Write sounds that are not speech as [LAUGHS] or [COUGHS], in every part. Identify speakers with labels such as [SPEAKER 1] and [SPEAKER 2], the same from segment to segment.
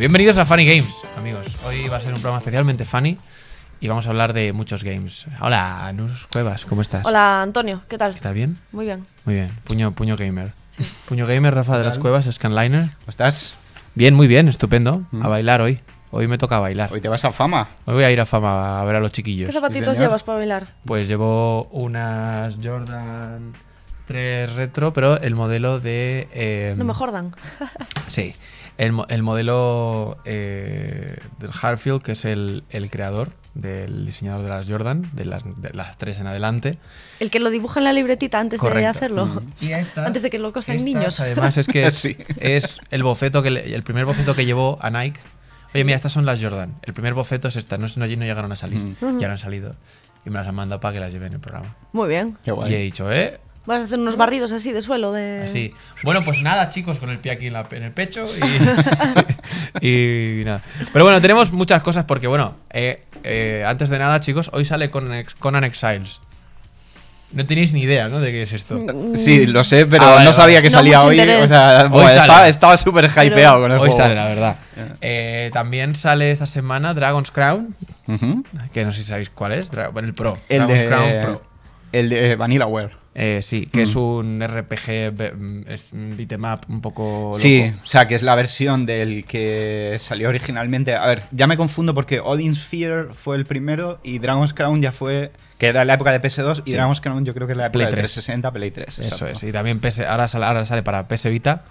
[SPEAKER 1] Bienvenidos a Funny Games, amigos. Hoy va a ser un programa especialmente funny y vamos a hablar de muchos games. Hola, Anus Cuevas, ¿cómo estás?
[SPEAKER 2] Hola, Antonio, ¿qué tal? ¿Estás bien? Muy bien.
[SPEAKER 1] Muy bien. Puño, puño gamer. Puño gamer, Rafa de las Cuevas, Scanliner. ¿Cómo estás? Bien, muy bien, estupendo. Mm. A bailar hoy. Hoy me toca bailar. Hoy te vas a fama. Hoy voy a ir a fama a ver a los chiquillos. ¿Qué zapatitos llevas para bailar? Pues llevo unas Jordan 3 retro, pero el modelo de... no eh, me Jordan. sí. [LAUGHS] El, modelo eh, del Harfield, que es el, creador del diseñador de las Jordan, de las, tres en adelante.
[SPEAKER 2] El que lo dibuja en la libretita antes de hacerlo. antes de que lo cosan niños. [LAUGHS] Además, es que
[SPEAKER 1] es, el boceto que el primer boceto que llevó a Nike. Oye, mira, estas son las Jordan. El primer boceto es esta. No, no, no llegaron a salir. Mm. Ya no han salido. Y me las han mandado para que las lleven en el programa. Muy bien. Qué guay. Y he dicho, ¿eh?
[SPEAKER 2] Vas a hacer unos barridos así de suelo. De... Así.
[SPEAKER 1] Bueno, pues nada, chicos, con el pie aquí en, el pecho [LAUGHS] y, nada. Pero bueno, tenemos muchas cosas porque, bueno, eh, eh, antes de nada, chicos, hoy sale Conan Exiles. No tenéis ni idea, ¿no? De qué es esto. Mm. Sí, lo sé, pero ah, no sabía que salía hoy. O sea, pues estaba, súper hypeado con el hoy juego. sale, la verdad. Eh, también sale esta semana Dragon's Crown, que no sé si sabéis cuál es,
[SPEAKER 3] el Pro. El de, Crown Pro. El de eh, sí, que es mm. un RPG, mm, es un un poco. Loco. Sí, o sea, que es la versión del que salió originalmente. A ver, ya me confundo porque Odin's Fear fue el primero y Dragon's Crown ya fue. Que era la época de PS2 y Dragon's Crown yo creo que es la época de 360, Play 3. Eso es, y también
[SPEAKER 1] PS, ahora, sale, ahora sale para PS Vita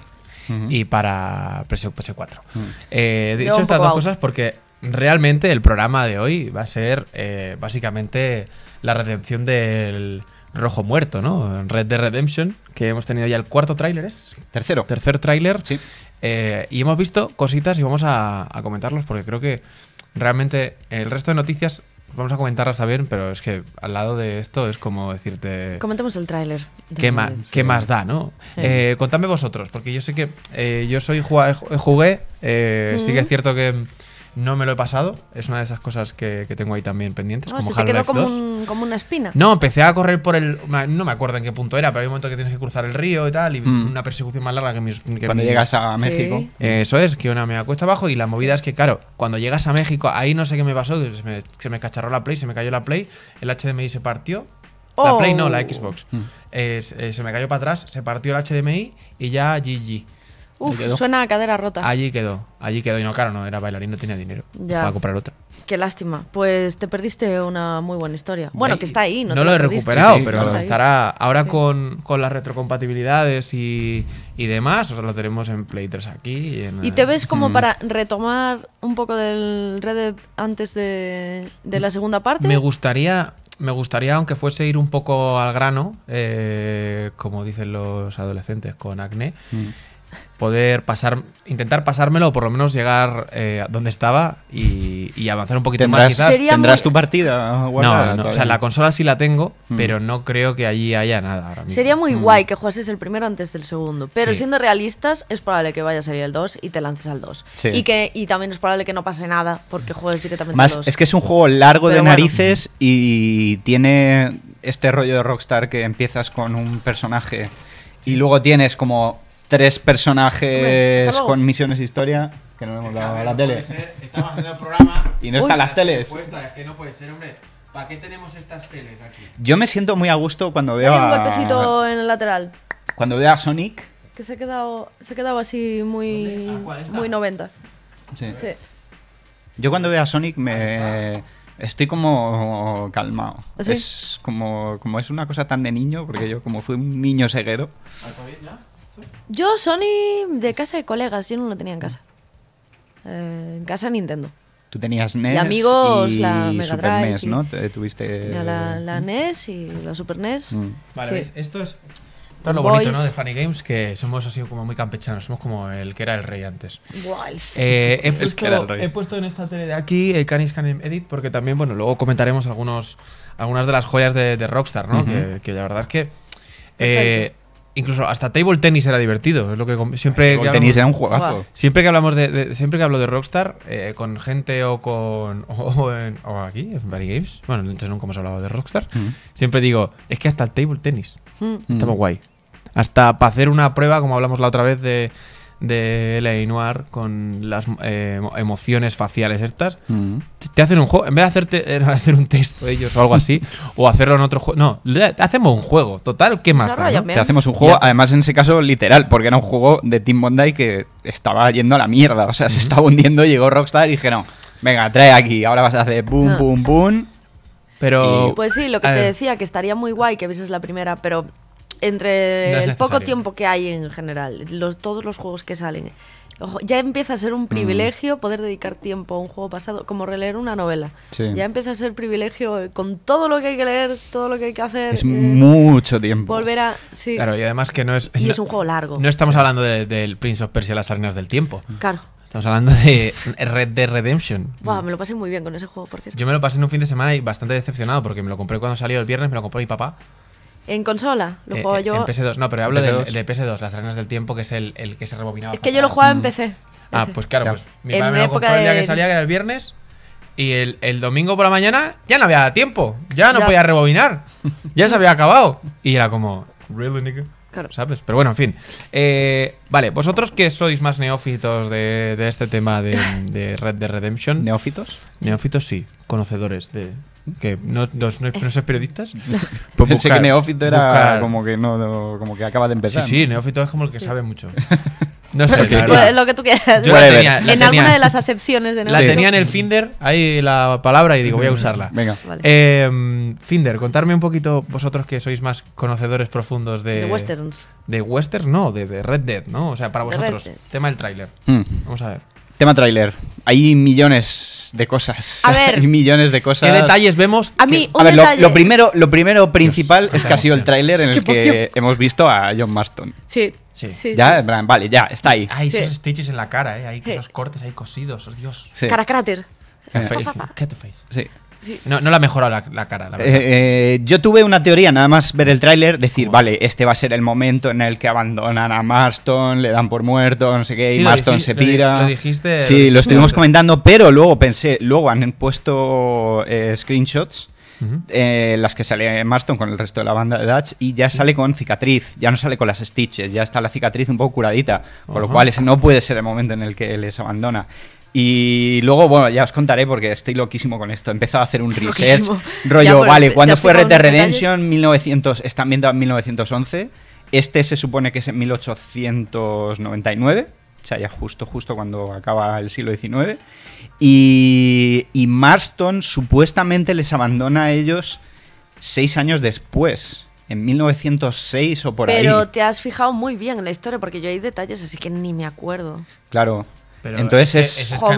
[SPEAKER 1] y para PS4. Mm. he eh, dicho estas dos cosas porque realmente el programa de hoy va a ser eh, básicamente la redención del rojo muerto, ¿no? Red de Redemption, que hemos tenido ya el cuarto tráiler, ¿es? Tercero. Tercer tráiler. Sí. Eh, y hemos visto cositas y vamos a, comentarlos porque creo que realmente el resto de noticias vamos a comentarlas también, pero es que al lado de esto es como decirte... Comentemos
[SPEAKER 2] el tráiler. ¿Qué, más
[SPEAKER 1] da, no? Eh, contadme vosotros, porque yo sé que eh, yo soy jugué, sí que es cierto que no me lo he pasado. Es una de esas cosas que, tengo ahí también pendientes. No, ah, como quedó
[SPEAKER 2] como, una espina. No,
[SPEAKER 1] empecé a correr por el. No me acuerdo en qué punto era, pero hay un momento que tienes que cruzar el río y tal. Y mm. una persecución más larga que mis. cuando llegas a México. Eh, eso es, que una me acuesta abajo. Y la movida es que, claro, cuando llegas a México, ahí no sé qué me pasó. Se me, cacharró la Play, se me cayó la Play. El HDMI se partió. La oh. Play no, la Xbox. Mm. Eh, se, eh, se, me cayó para atrás, se partió el HDMI y ya GG. Uf, suena
[SPEAKER 2] a cadera rota. Allí
[SPEAKER 1] quedó, allí quedó. Y no, claro, no era bailarín, no tenía dinero para comprar otra.
[SPEAKER 2] Qué lástima. Pues te perdiste una muy buena historia. Bueno, que está ahí, ¿no? te lo, lo he recuperado,
[SPEAKER 1] pero estará ahora con, las retrocompatibilidades y, demás. O sea, lo tenemos en Play 3 aquí. ¿Y, te ves como hmm. para
[SPEAKER 2] retomar un poco del Red antes de, la segunda parte? Me
[SPEAKER 1] gustaría, me gustaría, aunque fuese ir un poco al grano, eh, como dicen los adolescentes con acné, hmm poder pasar, intentar pasármelo o por lo menos llegar eh, donde estaba y, avanzar un poquito más quizás. ¿Tendrás
[SPEAKER 3] tu partida No, o sea, la
[SPEAKER 1] consola sí la tengo, hmm. pero no creo que allí haya nada Sería muy hmm.
[SPEAKER 2] guay que jugases el primero antes del segundo, pero siendo realistas es probable que vaya a salir el 2 y te lances al 2. Y, que, y también es probable que no pase nada porque juegues directamente al 2. Es que es un juego largo de
[SPEAKER 3] narices y tiene este rollo de Rockstar que empiezas con un personaje y luego tienes como tres personajes con misiones historia que no hemos dado a la tele. haciendo el programa.
[SPEAKER 1] y no están las teles. es que no puede ser, hombre. ¿Para qué tenemos estas teles aquí?
[SPEAKER 3] Yo me siento muy a gusto cuando veo un golpecito
[SPEAKER 2] a... en el lateral.
[SPEAKER 3] Cuando veo a Sonic.
[SPEAKER 2] Que se ha quedado, se ha quedado así muy, muy 90.
[SPEAKER 3] Sí. sí. Yo cuando veo a Sonic me... Estoy como calmado. ¿Ah, es como, como es una cosa tan de niño, porque yo como fui un niño ceguero. ¿Al COVID
[SPEAKER 2] ya? Yo Sony de casa de colegas, yo no lo tenía en casa. Eh, en casa Nintendo.
[SPEAKER 3] Tú tenías NES y, e amigos, y la Super NES, ¿no? Mm. Tuviste...
[SPEAKER 2] La, NES y la Super NES.
[SPEAKER 1] Vale, esto es... Esto es lo bonito, ¿no? De Funny Games, que somos así como muy campechanos, somos como el que era el rey antes. he, puesto, en esta tele de aquí el eh, Canis Canem Edit, porque también, bueno, luego comentaremos algunos, algunas de las joyas de, Rockstar, ¿no? que, la verdad es que incluso hasta table tennis era divertido. Es lo que siempre table era un juegazo. Siempre que hablamos de, siempre que hablo de Rockstar eh, con gente o con [LAUGHS] o, aquí en Barry Games. Bueno, entonces nunca hemos hablado de Rockstar. Mm. Siempre digo es que hasta el table tennis mm. Estamos mm. está guay. Hasta para hacer una prueba como hablamos la otra vez de de L.A. con las eh, emociones faciales estas, mm. te hacen un juego, en vez de hacerte, [LAUGHS] hacer un texto ellos o algo
[SPEAKER 3] así, o hacerlo en otro juego, no, te hacemos un juego, total, ¿qué más? Te hacemos un juego, además en ese caso literal, porque era un juego de Tim Bondi que estaba yendo a la mierda, o sea, se estaba hundiendo, llegó Rockstar y dijeron, venga, trae aquí, ahora vas a hacer boom, ah. boom, boom. Pero, pues sí, lo que te decía,
[SPEAKER 2] que estaría muy guay que vieses la primera, pero entre el poco tiempo que hay en general, todos los juegos que salen. ya empieza a ser un mm. privilegio poder dedicar tiempo a un juego pasado, como releer una novela. Ya empieza a ser privilegio eh, con todo lo que hay que leer, todo lo que hay que hacer. Es eh,
[SPEAKER 3] mucho
[SPEAKER 1] tiempo.
[SPEAKER 2] Volver a. Sí. Claro,
[SPEAKER 1] y además que no es. Y es un juego largo. No estamos hablando del de, Prince of Persia, las arenas del tiempo. Claro. Estamos hablando de Red Dead Redemption.
[SPEAKER 2] me lo pasé muy bien con ese juego, por cierto. Yo
[SPEAKER 1] me lo pasé en un fin de semana y bastante decepcionado porque me lo compré cuando salió el viernes, me lo compró mi papá.
[SPEAKER 2] En consola, lo eh, eh, yo. En
[SPEAKER 1] PS2, no, pero hablo De, PS2, las arenas del tiempo, que es el, que se rebobinaba. Es que yo lo jugaba en PC. Ah, pues claro, pues mi padre me lo compró el día que salía, que era el viernes. Y el, domingo por la mañana ya no había tiempo. Ya no podía rebobinar. ya se había acabado. Y era como, ¿really, nigga? ¿Sabes? Pero bueno, en fin. Eh, vale, vosotros que sois más neófitos de, este tema de, de Red Dead Redemption. ¿Neófitos? Neófitos sí, conocedores de, que no, dos no sois periodistas. [LAUGHS] Pues Pensé que neófito era
[SPEAKER 3] como que no, como que acaba de empezar. Sí, sí, neófito
[SPEAKER 1] es como el que sabe mucho. [LAUGHS]
[SPEAKER 3] No sé, lo que tú quieras. en alguna de
[SPEAKER 2] las acepciones de neófito. La tenía en el Finder,
[SPEAKER 1] ahí la palabra y digo, voy a usarla. Venga. Vale. Em, Finder, contarme un poquito vosotros que sois más conocedores profundos de... De westerns. De westerns, no, de, Red Dead, ¿no? O sea, para vosotros, tema del tráiler.
[SPEAKER 3] Hmm. Vamos a ver. Tema tráiler. Hay millones de cosas. [LAUGHS] Hay millones de cosas. ¿Qué detalles
[SPEAKER 1] vemos? A mí, a ver, lo,
[SPEAKER 3] primero, lo primero principal es que ha sido el tráiler en el que hemos visto a John Marston.
[SPEAKER 1] Sí. Sí. sí.
[SPEAKER 3] vale, ya, está ahí. Hay
[SPEAKER 1] esos stitches en la cara, ¿eh? hay esos cortes, hay cosidos, Dios. Cara cráter. Eh. Sí. No, la ha mejorado la, cara,
[SPEAKER 3] eh, eh, yo tuve una teoría, nada más ver el tráiler, decir, vale, este va a ser el momento en el que abandonan a Marston, le dan por muerto, no sé qué, y Marston se pira. Lo, dijiste. Sí, lo, estuvimos comentando, pero luego pensé, luego han puesto eh, screenshots. las que sale Marston con el resto de la banda de Dutch y ya sale con cicatriz, ya no sale con las stitches, ya está la cicatriz un poco curadita, con lo cual ese no puede ser el momento en el que les abandona. Y luego, bueno, ya os contaré porque estoy loquísimo con esto. empezado a hacer un research. [LAUGHS] Rollo, vale, cuando fue Red Dead Redemption? 1900, está ambientado en 1911. Este se supone que es en 1899. O sea, ya justo, justo cuando acaba el siglo XIX. Y, y Marston supuestamente les abandona a ellos seis años después en 1906 o por ahí. Pero
[SPEAKER 2] te has fijado muy bien en la historia porque yo hay detalles así que ni me acuerdo.
[SPEAKER 3] Claro, pero entonces es. es no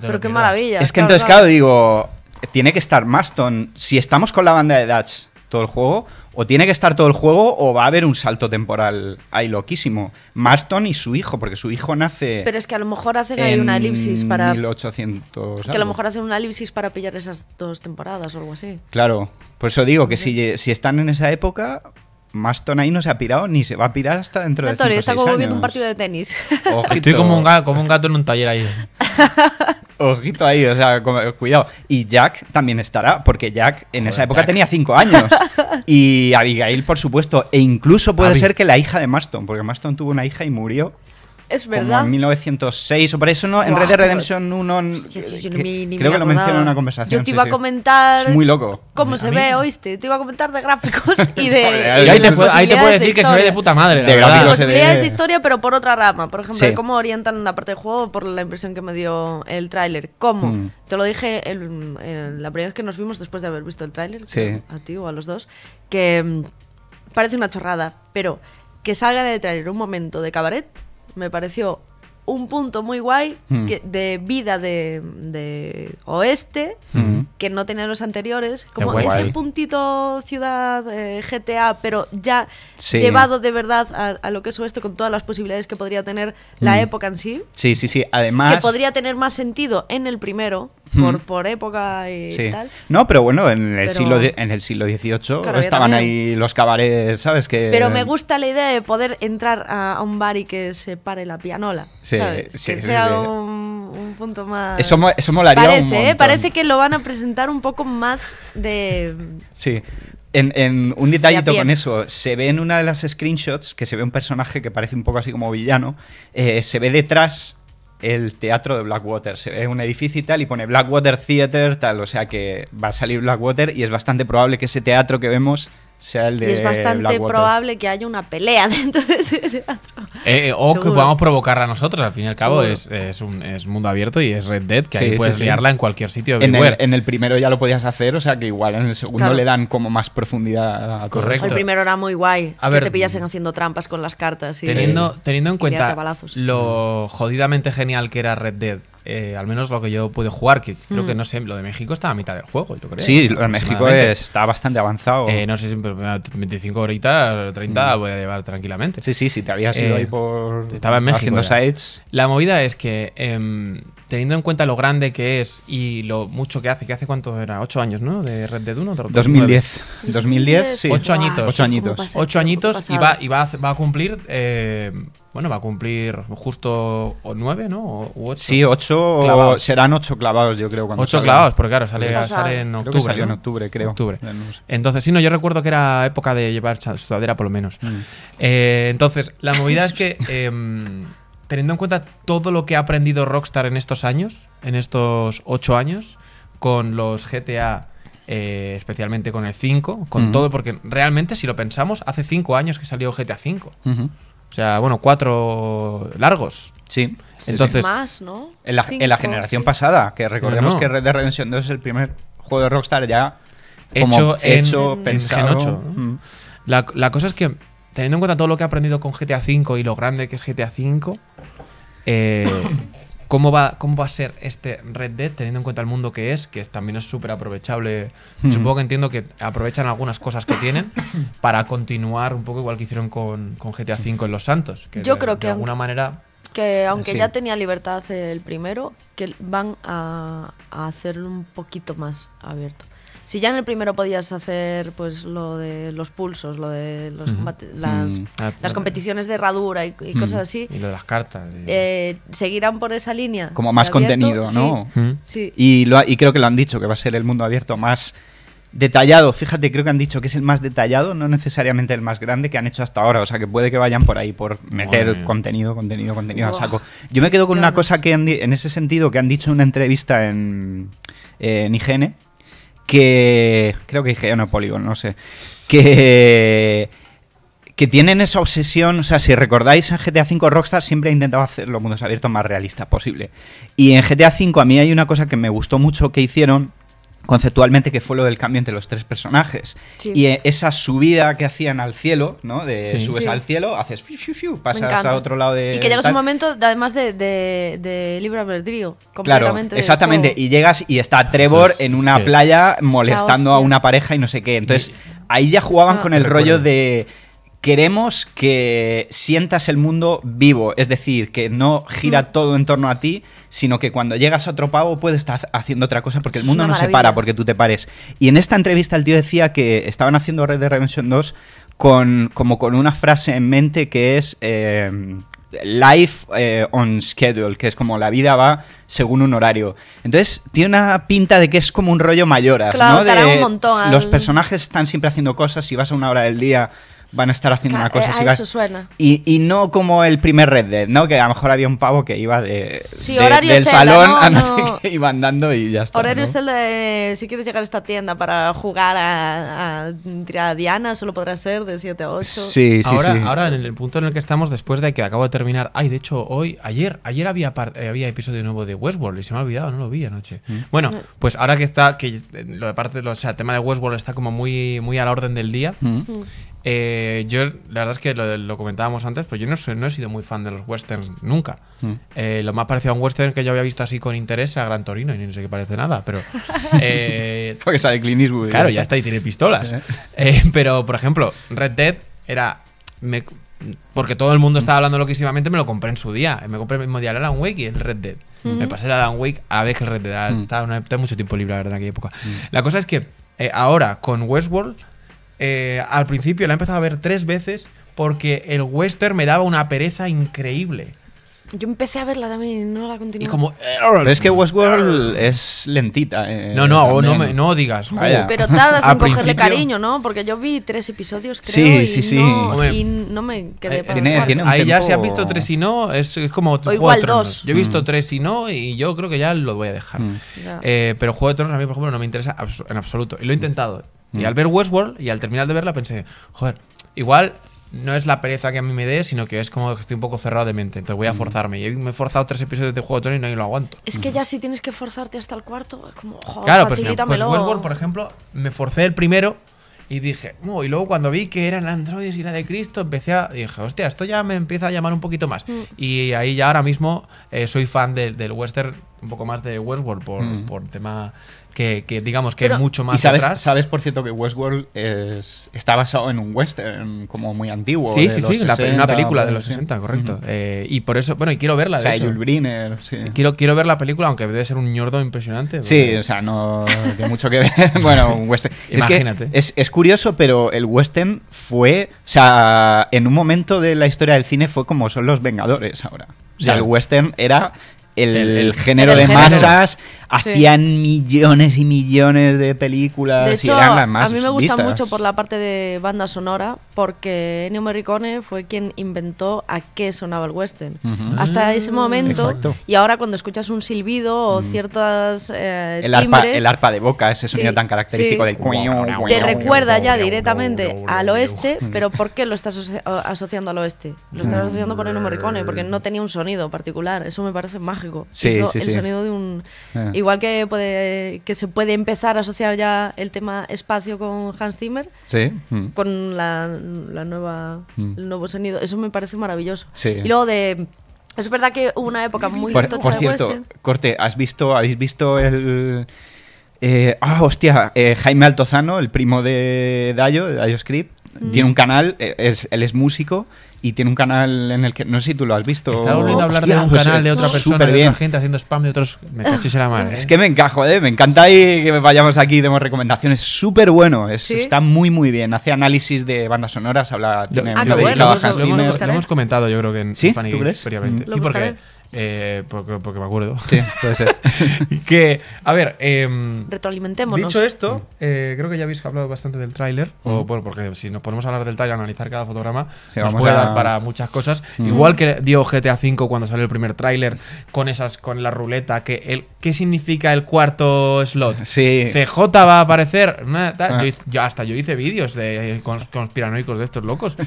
[SPEAKER 3] pero qué maravilla. Es que entonces, claro. digo, tiene que estar Maston. Si estamos con la banda de Dutch todo el juego, o tiene que estar todo el juego, o va a haber un salto temporal ahí loquísimo. Maston y su hijo, porque su hijo nace. Pero
[SPEAKER 2] es que a lo mejor hacen ahí una elipsis para.
[SPEAKER 3] 1800. Que a lo mejor
[SPEAKER 2] hacen una elipsis para pillar esas dos temporadas o algo así.
[SPEAKER 3] Claro. Por eso digo que si, si están en esa época, Maston ahí no se ha pirado ni se va a pirar hasta dentro de cinco, está como viendo un
[SPEAKER 2] partido de tenis.
[SPEAKER 3] Ojito. Estoy como un, gato, en un taller ahí. [LAUGHS] Ojito ahí, o sea, cuidado. Y Jack también estará, porque Jack en esa época tenía 5 años. [LAUGHS] Y Abigail, por supuesto, e incluso puede ser que la hija de Maston, porque Maston tuvo una hija y murió.
[SPEAKER 2] Es verdad. en
[SPEAKER 3] 1906 o para eso, ¿no? En Red Dead Redemption 1.
[SPEAKER 2] Eh, creo que lo mencioné en una conversación. Yo te iba a comentar. Es muy loco. ¿Cómo se ve, oíste? Te iba a comentar de gráficos [LAUGHS] y de. ahí, te, puedo, decir que se ve de puta madre. De gráficos. Posibilidades de... historia, pero por otra rama. Por ejemplo, cómo orientan la parte del juego por la impresión que me dio el tráiler. ¿Cómo? Mm. Te lo dije en la primera vez que nos vimos después de haber visto el tráiler. Sí. A ti o a los dos. Que mm, parece una chorrada, pero que salga del tráiler un momento de cabaret me pareció un punto muy guay hmm. de vida de, oeste hmm. que no tenía los anteriores. Como ese puntito ciudad eh, GTA, pero ya llevado de verdad a, lo que es oeste con todas las posibilidades que podría tener la hmm. época en sí.
[SPEAKER 3] Sí, sí, sí. Además. Que podría
[SPEAKER 2] tener más sentido en el primero por, época y tal.
[SPEAKER 3] No, pero bueno, en el, siglo, en el siglo XVIII estaban ahí los cabarets, ¿sabes? Que... Pero me
[SPEAKER 2] gusta la idea de poder entrar a, un bar y que se pare la pianola, sí, ¿sabes? que sea un, punto más... Eso, molaría parece, ¿eh? Parece que lo van a presentar un poco más de...
[SPEAKER 3] Sí. En, un detallito con eso, se ve en una de las screenshots que se ve un personaje que parece un poco así como villano, eh, se ve detrás el teatro de Blackwater. Es un edificio y tal, y pone Blackwater Theater, tal. O sea que va a salir Blackwater y es bastante probable que ese teatro que vemos es bastante probable
[SPEAKER 2] que haya una pelea [LAUGHS] dentro de ese
[SPEAKER 4] teatro.
[SPEAKER 1] Eh, eh, o que podamos provocarla a nosotros. Al fin y al cabo, es, mundo abierto y
[SPEAKER 3] es Red Dead, que ahí puedes liarla en cualquier sitio. En el, primero ya lo podías hacer, o sea que igual en el segundo le dan como más profundidad a Correcto. El primero
[SPEAKER 2] era muy guay. A que ver, te pillasen haciendo trampas con las cartas. teniendo, teniendo en cuenta
[SPEAKER 1] lo jodidamente genial que era Red Dead, eh, al menos lo que yo puedo jugar, que creo que mm. no sé, lo de México está a mitad del juego, yo creo. Sí, lo de México está bastante avanzado. Eh, no sé si 25 horitas o 30 mm. voy a llevar tranquilamente. Sí, sí, sí, te habías ido eh, ahí por. Estaba en México. Haciendo sites. La movida es que em, teniendo en cuenta lo grande que es y lo mucho que hace, que hace cuánto era, ocho años, ¿no? De Red Dead 1. 2010. 2010, sí. Ocho añitos. Ocho añitos. Ocho añitos y, va, a, cumplir... Eh, bueno, va a cumplir justo nueve, ¿no? Sí,
[SPEAKER 3] ocho serán ocho clavados, yo creo. ocho clavados, porque claro, sale, en octubre. salió en octubre, creo. Octubre.
[SPEAKER 1] Entonces, sí, no, yo recuerdo que era época de llevar sudadera, por lo menos. Mm. Eh, entonces, la movida es que. [LAUGHS] Em, teniendo en cuenta todo lo que ha aprendido Rockstar en estos años, en estos ocho años, con los GTA, eh, especialmente con el 5, con todo, porque realmente, si lo pensamos, hace cinco años que salió GTA 5. O
[SPEAKER 3] sea, bueno, cuatro largos. Sí. Entonces, más, ¿no? En la, generación pasada, que recordemos que Red Dead Redemption 2 es el primer juego de Rockstar ya hecho, en, pensado.
[SPEAKER 1] la cosa es que teniendo en cuenta todo lo que ha aprendido con GTA V y lo grande que es GTA V, eh, [COUGHS] ¿cómo, va, ¿cómo va a ser este Red Dead teniendo en cuenta el mundo que es? Que también es súper aprovechable. Hmm. Supongo que entiendo que aprovechan algunas cosas que tienen [COUGHS] para continuar un poco igual que hicieron con, GTA V en Los Santos. Yo creo que... De alguna aunque, manera... Que aunque ya
[SPEAKER 2] tenía libertad el primero, que van a hacerlo un poquito más abierto. Si ya en el primero podías hacer pues lo de los pulsos, lo de las, mm. ah, competiciones de herradura y, cosas mm. así.
[SPEAKER 3] Y lo de las cartas.
[SPEAKER 2] Eh, ¿Seguirán por esa línea? Como más contenido, ¿no?
[SPEAKER 3] Sí. Mm. Y, creo que lo han dicho, que va a ser el mundo abierto más detallado. Fíjate, creo que han dicho que es el más detallado, no necesariamente el más grande que han hecho hasta ahora. O sea, que puede que vayan por ahí por meter contenido, contenido, contenido a saco. Yo me quedo con una cosa que han, en ese sentido que han dicho en una entrevista en, Higiene que creo que dije no Polygon, no sé, que que tienen esa obsesión, o sea, si recordáis en GTA V Rockstar siempre ha intentado hacer los mundos abiertos más realistas posible. Y en GTA V a mí hay una cosa que me gustó mucho que hicieron conceptualmente que fue lo del cambio entre los tres personajes y eh, esa subida que hacían al cielo no de subes al cielo haces pasas a otro lado de y que llegas un
[SPEAKER 2] momento además de, de, libre albedrío completamente claro exactamente
[SPEAKER 3] y llegas y está Trevor en una playa molestando a una pareja y no sé qué entonces ahí ya jugaban con el rollo de queremos que sientas el mundo vivo, es decir, que no gira mm. todo en torno a ti, sino que cuando llegas a otro pavo puedes estar haciendo otra cosa porque el mundo no se para porque tú te pares. Y en esta entrevista el tío decía que estaban haciendo Red Dead Redemption 2 con, como con una frase en mente que es... Eh, life eh, on schedule, que es como la vida va según un horario. Entonces, tiene una pinta de que es como un rollo mayoras, claro, Los personajes están siempre haciendo cosas, y vas a una hora del día van a estar haciendo una cosa. Eh,
[SPEAKER 4] así
[SPEAKER 3] Y, no como el primer Red Dead, ¿no? Que a lo mejor había un pavo que iba de, del salón a no, sé iba andando y ya está. Horario
[SPEAKER 2] eh, si quieres llegar a esta tienda para jugar a, a, Diana, solo podrá ser de 7 a 8. Sí,
[SPEAKER 1] sí, ahora, sí. Ahora, en el punto en el que estamos, después de que acabo de terminar, ay, de hecho, hoy, ayer, ayer había, eh, había episodio nuevo de Westworld y se me ha olvidado, no lo vi anoche. Mm. Bueno, mm. pues ahora que está, que lo de parte, o el tema de Westworld está como muy, muy a la orden del día. Mm. Eh, yo, la verdad es que lo, comentábamos antes, pero yo no, he sido muy fan de los westerns nunca. Mm. Eh, lo más parecido a un western que yo había visto así con interés a Gran Torino, y no sé qué parece nada, pero. [LAUGHS] Eh, [LAUGHS] porque sale Clint Eastwood. Claro, ya está y tiene pistolas. pero, por ejemplo, Red Dead era. porque todo el mundo estaba hablando loquísimamente, me lo compré en su día. Me compré el mismo día el Alan Wake y el Red Dead. Me pasé el Alan Wake a ver el Red Dead. Ah, mm. Estaba, mucho tiempo libre, la verdad, en aquella época. Mm. La cosa es que ahora, con Westworld eh, al principio la he empezado a ver tres veces porque el western me daba una pereza increíble.
[SPEAKER 2] Yo empecé a verla también y no la continué. Y
[SPEAKER 3] como... Pero es que Westworld es lentita. Eh, no, no, no, me, no digas. Pero tardas en cogerle cariño,
[SPEAKER 2] ¿no? Porque yo vi tres episodios, creo, Sí, y sí, sí. No, y no me quedé eh,
[SPEAKER 3] para Ahí ya si has visto
[SPEAKER 1] tres y no, es, es como... O Juego de dos. Yo he visto mm. tres y no y yo creo que ya lo voy a dejar. Mm. pero Juego de Tronos a mí, por ejemplo, no me interesa en absoluto. Y lo he intentado y mm. al ver Westworld y al terminar de verla pensé, joder, igual no es la pereza que a mí me dé, sino que es como que estoy un poco cerrado de mente. Entonces voy a mm. forzarme. Y me he forzado tres episodios de Juego de Tronos y no lo aguanto. Es que ya
[SPEAKER 4] si
[SPEAKER 2] tienes que forzarte hasta el cuarto, es como, joder, claro, pues, pues Westworld, por
[SPEAKER 1] ejemplo, me forcé el primero y dije, oh, y luego cuando vi que eran androides y la de Cristo, empecé a. dije, hostia, esto ya me empieza a llamar un poquito más. Mm. Y ahí ya ahora mismo eh, soy fan del western, un poco más
[SPEAKER 3] de Westworld, por, por tema que, digamos que mucho más sabes, Sabes, por cierto, que Westworld es, está basado en un western como muy antiguo. Sí, sí, sí, una película de los 60, correcto.
[SPEAKER 1] Eh, y por eso, bueno, y quiero verla. o sea, hecho. Quiero, quiero ver la película, aunque debe ser un ñordo impresionante. Sí, o sea, no tiene mucho que ver. [LAUGHS] bueno, un western. es Imagínate.
[SPEAKER 3] es, curioso, pero el western fue, o sea, en un momento de la historia del cine fue como son los Vengadores ahora. O sea, el western era el, género de masas hacían millones y millones de películas y eran más A mí me gusta mucho por la
[SPEAKER 2] parte de banda sonora, porque Ennio Morricone fue quien inventó a qué sonaba el western. Hasta ese ah, momento. Y ahora cuando escuchas un silbido o mm. ciertas. Eh, el, arpa, el arpa de boca, ese sonido tan característico del Te recuerda ya directamente al oeste, pero ¿por qué lo estás [LAUGHS] asociando al oeste? Lo estás asociando por Ennio Morricone, porque no tenía un sonido particular. Eso me parece mágico. Hizo el sonido de un. Ah. Igual que, puede, que se puede empezar a asociar ya el tema espacio con Hans Zimmer, sí. con la, nueva, el nuevo sonido. Eso me parece maravilloso. Y luego de... Es verdad que hubo una época muy... Por, por cierto, este.
[SPEAKER 3] Corte, ¿has visto, ¿habéis visto el... Eh, ah, hostia, eh, Jaime Altozano, el primo de Dayo, de Dayo Script, tiene un canal, eh, es, él es músico y tiene un canal en el que no sé si tú lo has visto. Estaba volviendo a hablar de un pues, canal de otra eh, persona, de otra
[SPEAKER 1] gente haciendo spam de otros. Me cachis la madre. Es ¿eh?
[SPEAKER 3] que me encajo, ¿eh? me encanta que vayamos aquí y demos recomendaciones. Súper bueno, está muy, muy bien. Hace análisis de bandas sonoras, habla. Tiene, ah, lo, lo, hemos, comentado, yo creo que en ¿Sí? Sí, porque. Eh, porque, porque, me acuerdo. Sí,
[SPEAKER 1] [LAUGHS] que, a ver. Eh, Retroalimentémonos. Dicho esto, mm. eh, creo que ya habéis hablado bastante del tráiler. Mm. o Bueno, porque si nos ponemos a hablar del tráiler, analizar cada fotograma, nos puede a... dar para muchas cosas. Mm. Igual que dio GTA V cuando salió el primer tráiler, con esas, con la ruleta, que el, ¿qué significa el cuarto slot? CJ va a aparecer. Ah. hasta yo hice vídeos de, eh, conspiranoicos de estos locos. [LAUGHS]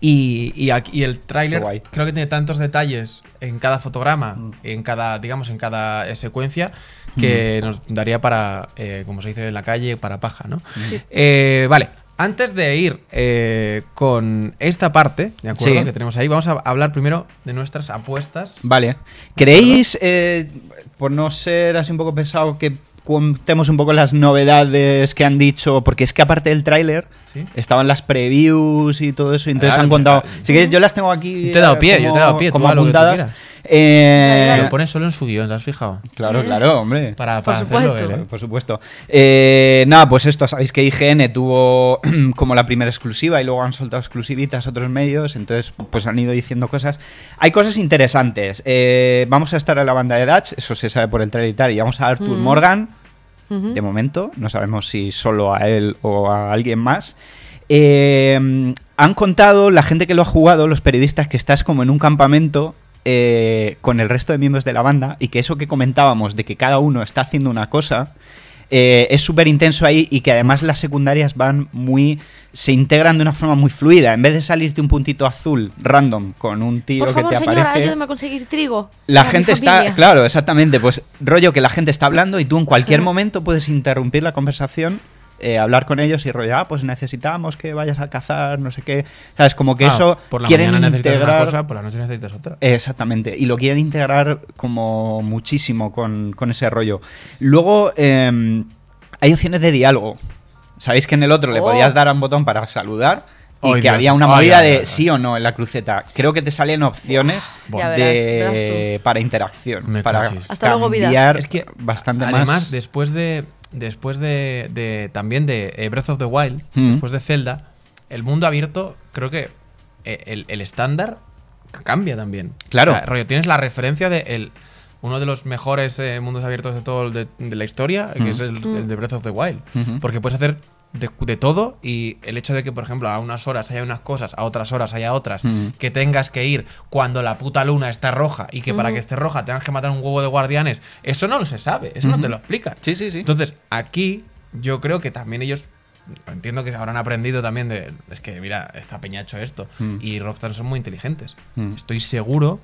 [SPEAKER 1] Y, el tráiler creo que tiene tantos detalles en cada fotograma, mm. en cada, digamos, en cada secuencia, que mm. nos daría para, eh, como se dice en la calle, para paja, ¿no? Mm. Eh, vale, antes de ir eh, con esta parte, ¿de acuerdo? Que tenemos ahí, vamos a hablar primero de nuestras apuestas.
[SPEAKER 3] Vale. ¿Creéis, por no ser así un poco pesado, que contemos un poco las novedades que han dicho, porque es que aparte del tráiler estaban las previews y todo eso, entonces ah, han contado. Si yo las tengo aquí. Te eh, dado pie, yo te pie, como apuntadas. Eh, lo
[SPEAKER 1] pone solo en su guión, ¿te has fijado?
[SPEAKER 3] Claro, claro, hombre. Para, ¿eh? por, supuesto. Eh, nada, pues esto, sabéis que IGN tuvo [CLEARS THROAT] como la primera exclusiva y luego han soltado exclusivitas a otros medios, entonces pues han ido diciendo cosas. Hay cosas interesantes. vamos a estar a la banda de Dutch, eso se sabe por el trailer y vamos a Arthur mm. Morgan. De momento, no sabemos si solo a él o a alguien más. han contado la gente que lo ha jugado, los periodistas, que estás como en un campamento eh, con el resto de miembros de la banda y que eso que comentábamos de que cada uno está haciendo una cosa, eh, es súper intenso ahí y que además las secundarias van muy. se integran de una forma muy fluida. En vez de salirte un puntito azul random con un tiro que te aparece.
[SPEAKER 2] a conseguir trigo. La gente está.
[SPEAKER 3] Claro, exactamente. Pues rollo que la gente está hablando y tú en cualquier momento puedes interrumpir la conversación eh, hablar con ellos y rollo, ah, pues necesitamos que vayas a cazar, no sé qué. ¿Sabes? Como que ah, eso por la quieren mañana integrar. Una cosa, por la noche necesitas otra. exactamente. Y lo quieren integrar como muchísimo con, ese rollo. Luego, em, hay opciones de diálogo. Sabéis que en el otro le oh. podías dar a un botón para saludar y que había una movida de sí o no en la cruceta. Creo que te salen opciones para interacción. para Hasta luego, vida. Es que bastante más. Además,
[SPEAKER 1] después de después de, también de eh, Breath of the Wild, mm. después de Zelda, el mundo abierto, creo que eh, el, estándar cambia también. Claro. tienes la referencia de uno de los mejores eh, mundos abiertos de todo de, la historia, que mm. es el, de mm. Breath of the Wild. Porque puedes hacer de, todo y el hecho de que, por ejemplo, a unas horas haya unas cosas, a otras horas haya otras, que tengas que ir cuando la puta luna está roja y que para que esté roja tengas que matar un huevo de guardianes, eso no lo se sabe, eso no te lo explica. Sí, sí, sí. Entonces, aquí yo creo que también ellos entiendo que habrán aprendido también de. Es que, mira, está peñacho esto. Y Rockstar son muy inteligentes. Estoy seguro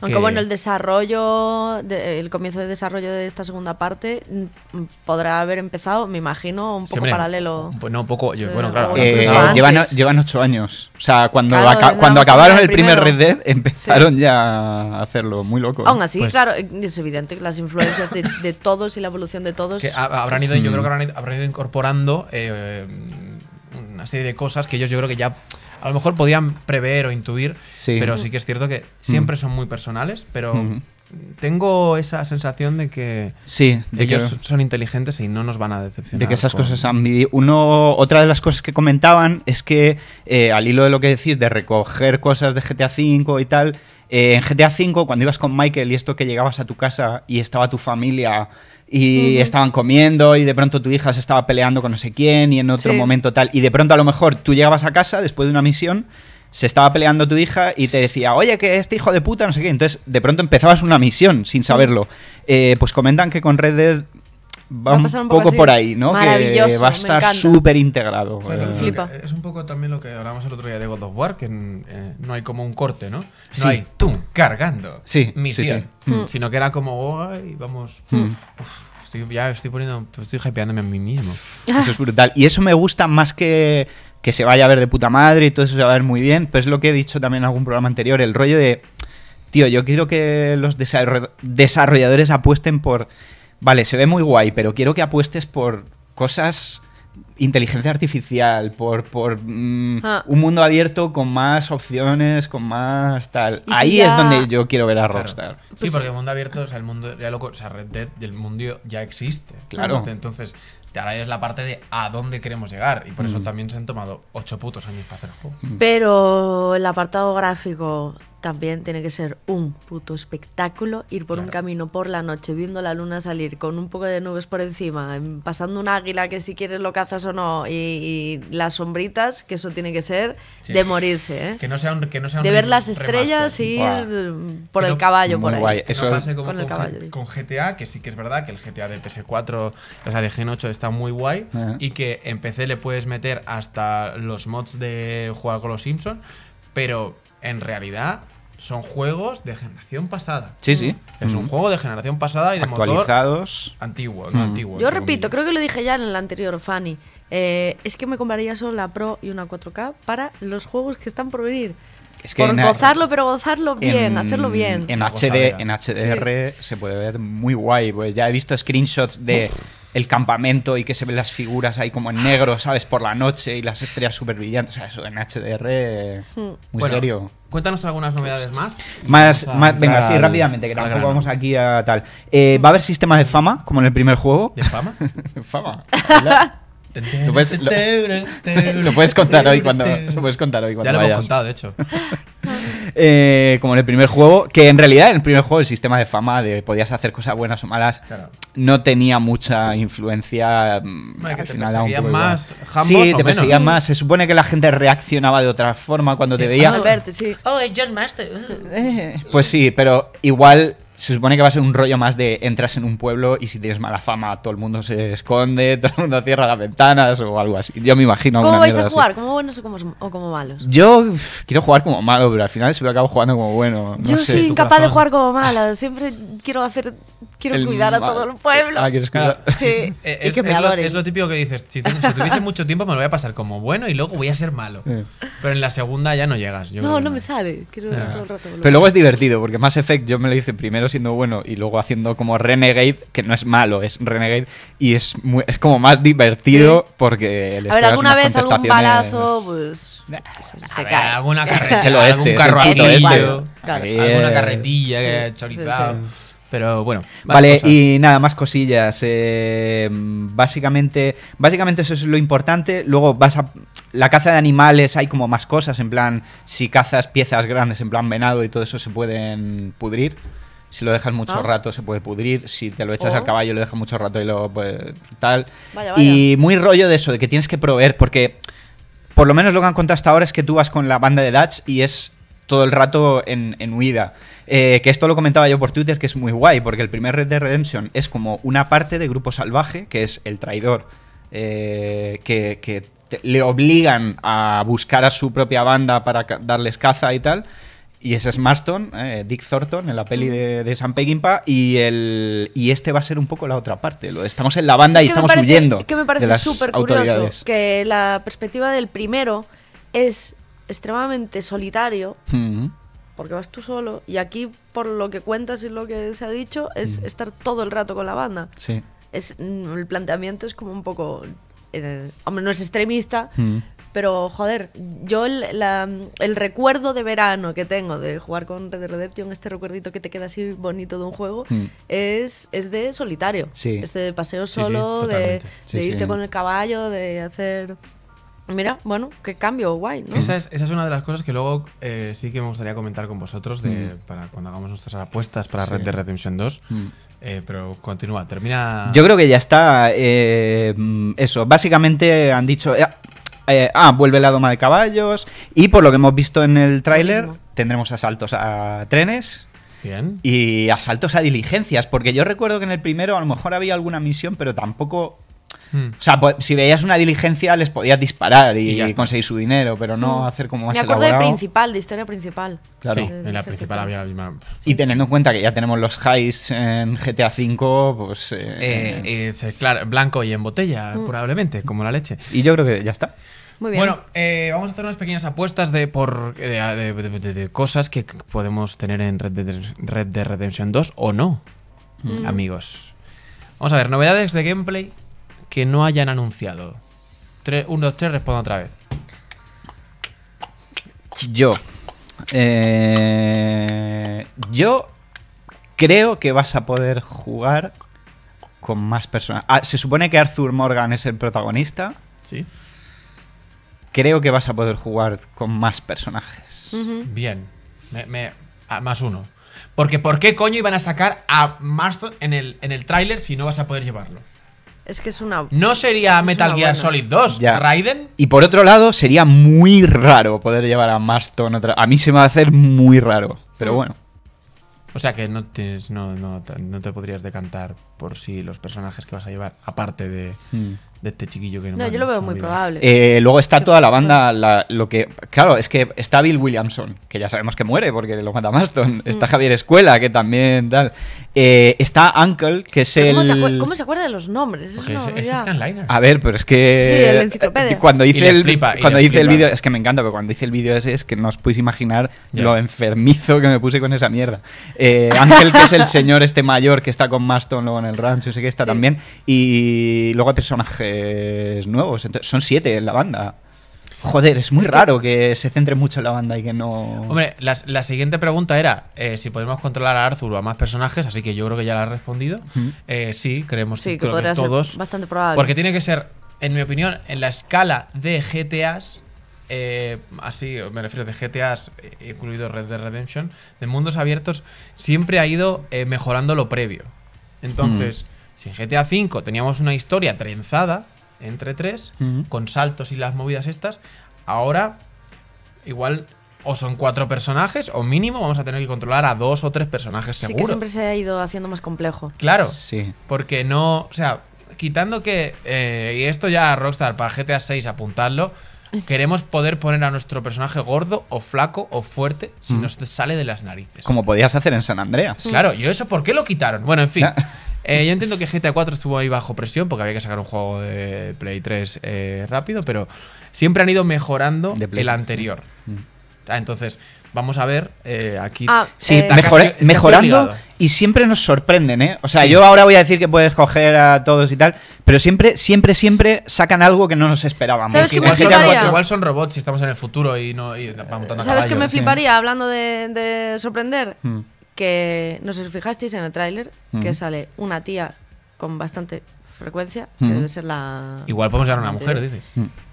[SPEAKER 1] aunque bueno, el
[SPEAKER 2] desarrollo, el comienzo de desarrollo de esta segunda parte mm, podrá haber empezado, me imagino, un poco paralelo. Bueno, pues
[SPEAKER 3] un poco, eh, bueno, claro. Eh, llevan, llevan, ocho años. O sea, cuando, cuando acabaron el primer Red Dead, empezaron ya a hacerlo, muy loco. ¿eh? Aún así, pues
[SPEAKER 2] claro, es evidente que las influencias de, todos y la evolución de todos. habrán
[SPEAKER 1] ido, yo mm. creo que habrán ido, incorporando una serie de cosas que ellos yo creo que ya a lo mejor podían prever o intuir, pero sí que es cierto que siempre mm. son muy personales, pero mm-hmm. tengo esa sensación de que ellos son inteligentes y no nos van a decepcionar. De que esas cosas
[SPEAKER 3] han otra de las cosas que comentaban es que eh, al hilo de lo que decís de recoger cosas de GTA V y tal, eh, en GTA V, cuando ibas con Michael y esto que llegabas a tu casa y estaba tu familia y estaban comiendo y de pronto tu hija se estaba peleando con no sé quién y en otro momento tal. Y de pronto a lo mejor tú llegabas a casa después de una misión, se estaba peleando tu hija y te decía, oye, que este hijo de puta, no sé qué. Entonces de pronto empezabas una misión sin saberlo. Eh, pues comentan que con Red Dead va, un, poco, por ahí, ¿no? Que va a estar súper integrado. Eh,
[SPEAKER 1] es un poco también lo que hablamos el otro día de God of War, que eh, no hay como un corte, ¿no? No hay ¡tum! cargando. Sí. Misión. Mm. Mm. Sino que era como, y Vamos. Mm. ya estoy poniendo, estoy hypeándome a mí mismo. [LAUGHS] Eso es
[SPEAKER 3] brutal. Y eso me gusta más que que se vaya a ver de puta madre y todo eso se va a ver muy bien. pero es lo que he dicho también en algún programa anterior, el rollo de tío, yo quiero que los desarrolladores apuesten por vale, se ve muy guay, pero quiero que apuestes por cosas inteligencia artificial, por, por mm, ah. un mundo abierto con más opciones, con más tal. Ahí es donde yo quiero ver a Rockstar. sí, pues porque
[SPEAKER 1] el mundo abierto, o sea, el mundo, ya o sea, Red Dead del mundo ya existe. Claro. Entonces, ahora es la parte de a dónde queremos llegar. Y por eso mm. también se han tomado ocho putos años para hacer el juego.
[SPEAKER 2] Pero el apartado gráfico, también tiene que ser un puto espectáculo ir por un camino por la noche viendo la luna salir con un poco de nubes por encima, em, pasando un águila que si quieres lo cazas o no y, las sombritas, que eso tiene que ser de morirse, ¿eh? Que
[SPEAKER 1] no sea de ver las estrellas y ir por el caballo por ahí. con, el con, GTA, que sí que es verdad que el GTA de PS4, o sea, de Gen 8 está muy guay y que en PC le puedes meter hasta los mods de jugar con los Simpsons, pero en realidad son juegos de generación pasada. Sí, sí. Es un juego de generación pasada y de Actualizados. motor antiguo, Yo repito,
[SPEAKER 2] creo que lo dije ya en el anterior, Fanny. Eh, es que me compraría solo la Pro y una 4K para los juegos que están por venir por gozarlo, pero gozarlo bien, hacerlo bien. En, HD,
[SPEAKER 3] en HDR se puede ver muy guay. Pues ya he visto screenshots de el campamento y que se ven las figuras ahí como en negro, ¿sabes? Por la noche y las estrellas súper brillantes. O sea, eso en HDR, hmm. muy serio. Cuéntanos
[SPEAKER 1] algunas novedades más. Más, venga, sí, rápidamente, que tampoco vamos
[SPEAKER 3] aquí a tal. Eh, ¿Va a haber sistema de fama, como en el primer juego? ¿De fama? [LAUGHS] ¿Fama? Lo puedes, contar hoy cuando. Lo puedes Ya lo hemos contado, de hecho. [LAUGHS] Eh, como en el primer juego, que en realidad en el primer juego el sistema de fama de podías hacer cosas buenas o malas no tenía mucha influencia. Mm, al final te más, Sí, te perseguían más. Se supone que la gente reaccionaba de otra forma cuando te veía. Oh, it's just master. Eh, pues sí, pero igual se supone que va a ser un rollo más de entras en un pueblo y si tienes mala fama todo el mundo se esconde, [LAUGHS] todo el mundo cierra las ventanas o algo así. Yo me imagino. ¿Cómo vais a jugar?
[SPEAKER 2] ¿Como buenos o como, malos?
[SPEAKER 3] Yo quiero jugar como malo, pero al final siempre acabo jugando como bueno. Yo soy incapaz de jugar
[SPEAKER 2] como malo. Siempre quiero hacer Quiero cuidar a todo el pueblo.
[SPEAKER 3] es,
[SPEAKER 1] lo, típico que dices, si,
[SPEAKER 3] tuviese mucho
[SPEAKER 1] tiempo me lo voy a pasar como bueno y luego voy a ser malo. Pero en la segunda ya no llegas. no, no me
[SPEAKER 2] sale. Quiero
[SPEAKER 1] ah. todo el rato.
[SPEAKER 3] Pero luego es divertido, porque más Effect yo me lo hice primero siendo bueno y luego haciendo como Renegade, que no es malo, es Renegade, y es, es como más divertido porque... a ver, alguna vez algún balazo,
[SPEAKER 1] pues... Se a alguna [LAUGHS] carretilla, algún carro este, alguna carretilla que chorizado. Pero bueno.
[SPEAKER 3] Vale, pues y nada, más cosillas. Eh, básicamente, básicamente eso es lo importante. Luego vas a... La caza de animales hay como más cosas, en plan, si cazas piezas grandes, en plan venado y todo eso, se pueden pudrir. Si lo dejas mucho ah. rato se puede pudrir. Si te lo echas al oh. caballo lo dejas mucho rato y lo pues, tal. Y muy rollo de eso, de que tienes que proveer, porque por lo menos lo que han contado hasta ahora es que tú vas con la banda de Dutch y es todo el rato en, huida. Eh, que esto lo comentaba yo por Twitter, que es muy guay, porque el primer Red de Redemption es como una parte de Grupo Salvaje, que es el traidor, eh, que, que le obligan a buscar a su propia banda para darles caza y tal. Y ese es Marston, eh, Dick Thornton, en la peli mm. de, San pegimpa y el y este va a ser un poco la otra parte. Lo, estamos en la banda y estamos huyendo. Que me parece súper curioso
[SPEAKER 2] que la perspectiva del primero es extremadamente solitario, mm. porque vas tú solo, y aquí, por lo que cuentas y lo que se ha dicho, es mm. estar todo el rato con la banda. Es, mm, el planteamiento es como un poco... Eh, hombre, no es extremista, pero joder, yo el, recuerdo de verano que tengo de jugar con Red Dead Redemption, este recuerdito que te queda así bonito de un juego, es, es de solitario. Este de paseo solo, de irte con el caballo, de hacer Mira, bueno, qué cambio, guay, ¿no? Esa
[SPEAKER 1] es, una de las cosas que luego eh, sí que me gustaría comentar con vosotros mm. para cuando hagamos nuestras apuestas para Red Dead Redemption 2. Mm. Eh, pero
[SPEAKER 3] continúa, termina. Yo creo que ya está. Eh, mm, eso, básicamente han dicho. ah, vuelve la doma de caballos. Y por lo que hemos visto en el tráiler, tendremos asaltos a trenes. Bien. Y asaltos a diligencias. Porque yo recuerdo que en el primero a lo mejor había alguna misión, pero tampoco Hmm. O sea, pues, si veías una diligencia les podías disparar y, conseguís conseguir su dinero, pero no hmm. hacer como más Me acuerdo de
[SPEAKER 2] principal, de historia principal.
[SPEAKER 3] Claro. en la
[SPEAKER 1] principal había
[SPEAKER 3] Y teniendo en cuenta que ya tenemos los highs en GTA V, pues... Eh, eh,
[SPEAKER 1] eh, claro, blanco y en botella, hmm.
[SPEAKER 3] probablemente, como la leche. Y yo creo que
[SPEAKER 1] ya está. Muy bien. Bueno, vamos a hacer unas pequeñas apuestas de, por, cosas que podemos tener en Red de Red de Redemption 2 o no, amigos. Vamos a ver, novedades de gameplay que no hayan anunciado? 1, 2, 3, respondo otra vez.
[SPEAKER 3] Yo. Eh, yo creo que vas a poder jugar con más personas. Ah, se supone que Arthur Morgan es el protagonista. Sí. Creo que vas a poder jugar con más personajes.
[SPEAKER 1] Bien. más uno. Porque ¿por qué coño iban a sacar a Marston en el, en el tráiler si no vas a poder llevarlo? Es que es una. No sería Metal Gear Solid
[SPEAKER 3] 2, Raiden. Y por otro lado, sería muy raro poder llevar a Maston otra. A mí se me va a hacer muy raro, pero bueno.
[SPEAKER 1] O sea que no, tienes, no, no, no te podrías decantar
[SPEAKER 3] por si los personajes que vas a llevar, aparte de, hmm de este chiquillo que
[SPEAKER 1] no. No, yo lo veo muy probable.
[SPEAKER 3] Eh, luego está toda la banda, lo que. Claro, es que está Bill Williamson, que ya sabemos que muere porque lo mata Maston. Mm. Está Javier Escuela, que también tal. Eh, está Uncle, que es el. Cómo,
[SPEAKER 2] se acuerda de los nombres? es, Scanliner. A ver,
[SPEAKER 3] pero es que. Sí, el cuando hice el cuando hice el vídeo, es que me encanta, pero cuando hice el vídeo ese es que no os podéis imaginar lo enfermizo que me puse con esa mierda. Eh, que es el señor este mayor que está con Maston luego en el rancho, sé que está también. Y luego hay personajes nuevos. son siete en la banda. Joder, es muy raro que se centre mucho en la banda y que no. Hombre, la,
[SPEAKER 1] siguiente pregunta era eh, si podemos controlar a Arthur o a más personajes, así que yo creo que ya la has respondido. Eh, sí, creemos que, todos. bastante probable. Porque tiene que ser, en mi opinión, en la escala de GTAs. Eh, así, me refiero de GTAs, incluido Red Dead Redemption, de mundos abiertos, siempre ha ido mejorando lo previo. Entonces. Si en GTA V teníamos una historia trenzada entre tres, con saltos y las movidas estas, ahora igual o son cuatro personajes o mínimo vamos a tener que controlar a dos o tres personajes seguro. Sí siempre
[SPEAKER 2] se ha ido haciendo más complejo. Claro.
[SPEAKER 1] Sí. Porque no, o sea, quitando que eh, y esto ya Rockstar para GTA VI, apuntarlo, [LAUGHS] Queremos poder poner a nuestro personaje gordo o flaco o fuerte si nos sale de las narices.
[SPEAKER 3] Como podías hacer en San Andreas. Claro,
[SPEAKER 1] y eso, ¿por qué lo quitaron? Bueno, en fin. [LAUGHS] Eh, yo entiendo que GTA 4 estuvo ahí bajo presión porque había que sacar un juego de Play 3 eh, rápido, pero siempre han ido mejorando el anterior. Mm. Ah, entonces, vamos a ver
[SPEAKER 3] eh, aquí. Ah, sí, mejorando y siempre nos sorprenden, ¿eh? O sea, yo ahora voy a decir que puedes coger a todos y tal, pero siempre, siempre, siempre sacan algo que no nos esperábamos. igual,
[SPEAKER 1] son, robots y estamos en el futuro y no ¿Sabes qué me fliparía
[SPEAKER 2] hablando de, sorprender? Hmm que no sé si fijasteis en el tráiler, que sale una tía con bastante frecuencia, que debe ser la... Igual podemos llamar a una mujer, dices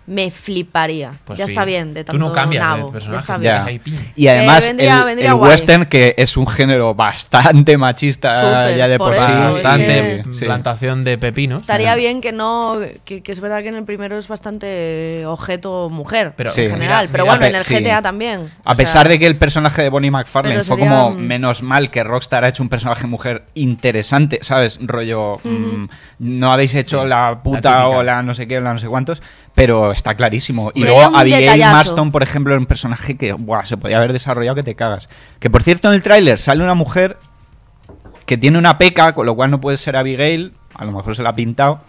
[SPEAKER 2] me fliparía. Pues ya está bien, de tanto Tú no cambias nabo. de Y además, eh, el, western,
[SPEAKER 3] que es un género bastante machista ya de por, Bastante
[SPEAKER 1] plantación de pepinos. Estaría
[SPEAKER 2] bien que no... Que, es verdad que en el primero es bastante objeto mujer, pero,
[SPEAKER 3] en general. pero bueno, en el GTA también. A pesar de que el personaje de Bonnie McFarlane fue como... Menos mal que Rockstar ha hecho un personaje mujer interesante, ¿sabes? Rollo... Mm, no habéis hecho la puta o la no sé qué o la no sé cuántos pero está clarísimo. Y luego Abigail Marston, por ejemplo, era un personaje que se podía haber desarrollado que te cagas. Que por cierto, en el tráiler sale una mujer que tiene una peca, con lo cual no puede ser Abigail, a lo mejor se la ha pintado,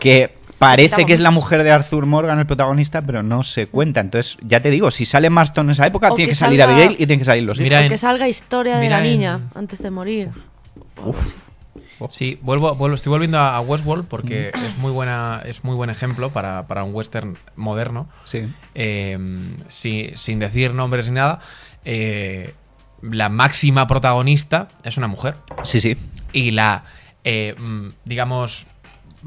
[SPEAKER 3] que parece que es la mujer de Arthur Morgan, el protagonista, pero no se cuenta. Entonces, ya te digo, si sale Marston en esa época, tiene que, salir Abigail y tiene que salir los hijos. que
[SPEAKER 2] salga historia de la niña antes de morir.
[SPEAKER 3] Uf.
[SPEAKER 1] Sí, vuelvo, vuelvo, estoy volviendo a Westworld porque mm. es muy buena, es muy buen ejemplo para, un western moderno. Sí. Eh, sin decir nombres ni nada. Eh, la máxima protagonista es una mujer. Sí, sí. Y la, eh, mm, digamos,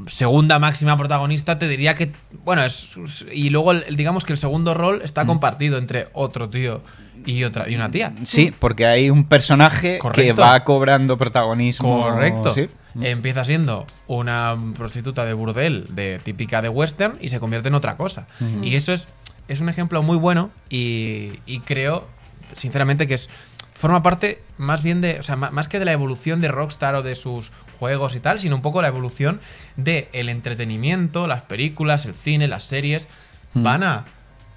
[SPEAKER 1] segunda máxima protagonista te diría que, bueno, es... Y luego, digamos que el segundo rol está mm. compartido entre otro tío y otra y una tía. Sí,
[SPEAKER 3] porque hay un personaje que va cobrando protagonismo. Correcto.
[SPEAKER 1] Empieza siendo una prostituta de burdel, de típica de western, y se convierte en otra cosa. Y eso es, es un ejemplo muy bueno y, creo, sinceramente, que es forma parte más bien de, o sea, más que de la evolución de Rockstar o de sus juegos y tal, sino un poco la evolución de el entretenimiento, las películas, el cine, las series, van a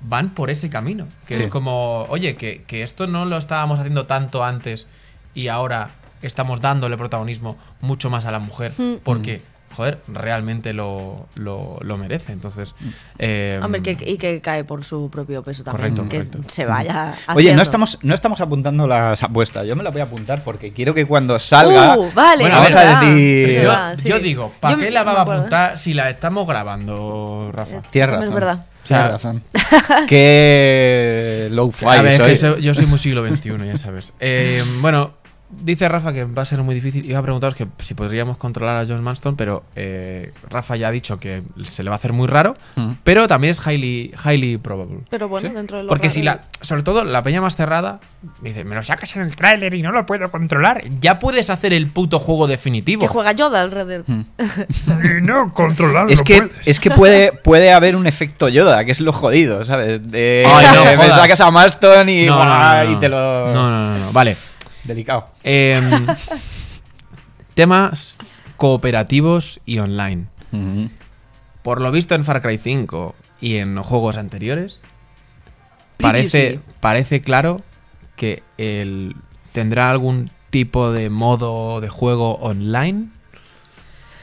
[SPEAKER 1] van por ese camino. Que es como, oye, que, esto no lo estábamos haciendo tanto antes y ahora estamos dándole protagonismo mucho más a la mujer. Mm. Porque. Mm. joder, realmente lo, lo, merece. Entonces. Mm. Eh, Hombre,
[SPEAKER 2] y que cae por su propio peso también. que se vaya.
[SPEAKER 3] Oye, no estamos, no estamos apuntando las apuestas. Yo me las voy a apuntar porque quiero que cuando salga. Uh, vale, bueno, vamos a decir.
[SPEAKER 1] Yo, digo, ¿para qué la va a apuntar si la estamos grabando, Rafa? Tierra. Es verdad. O sea, razón.
[SPEAKER 3] [LAUGHS] Qué low fi A ver, soy. Es que yo soy muy siglo XXI, ya sabes. Eh,
[SPEAKER 1] bueno, Dice Rafa que va a ser muy difícil. Iba a preguntaros que si podríamos controlar a John Manston, pero eh, Rafa ya ha dicho que se le va a hacer muy raro, mm. pero también es highly, highly probable. Pero bueno, dentro Porque si la, sobre todo la peña más cerrada, dice, me lo sacas en el tráiler y no lo puedo controlar. Ya puedes hacer el puto juego definitivo. Que juega
[SPEAKER 3] Yoda alrededor. Mm. [LAUGHS] y no controlarlo. Es que, es que puede, puede haber un efecto Yoda, que es lo jodido, ¿sabes? De, [LAUGHS] me sacas a Maston y, y te lo. no, no. no. Vale.
[SPEAKER 1] Delicado. Em, [LAUGHS] temas cooperativos y online. Por lo visto en Far Cry 5 y en juegos anteriores, parece, parece claro que el, tendrá algún tipo de modo de juego online.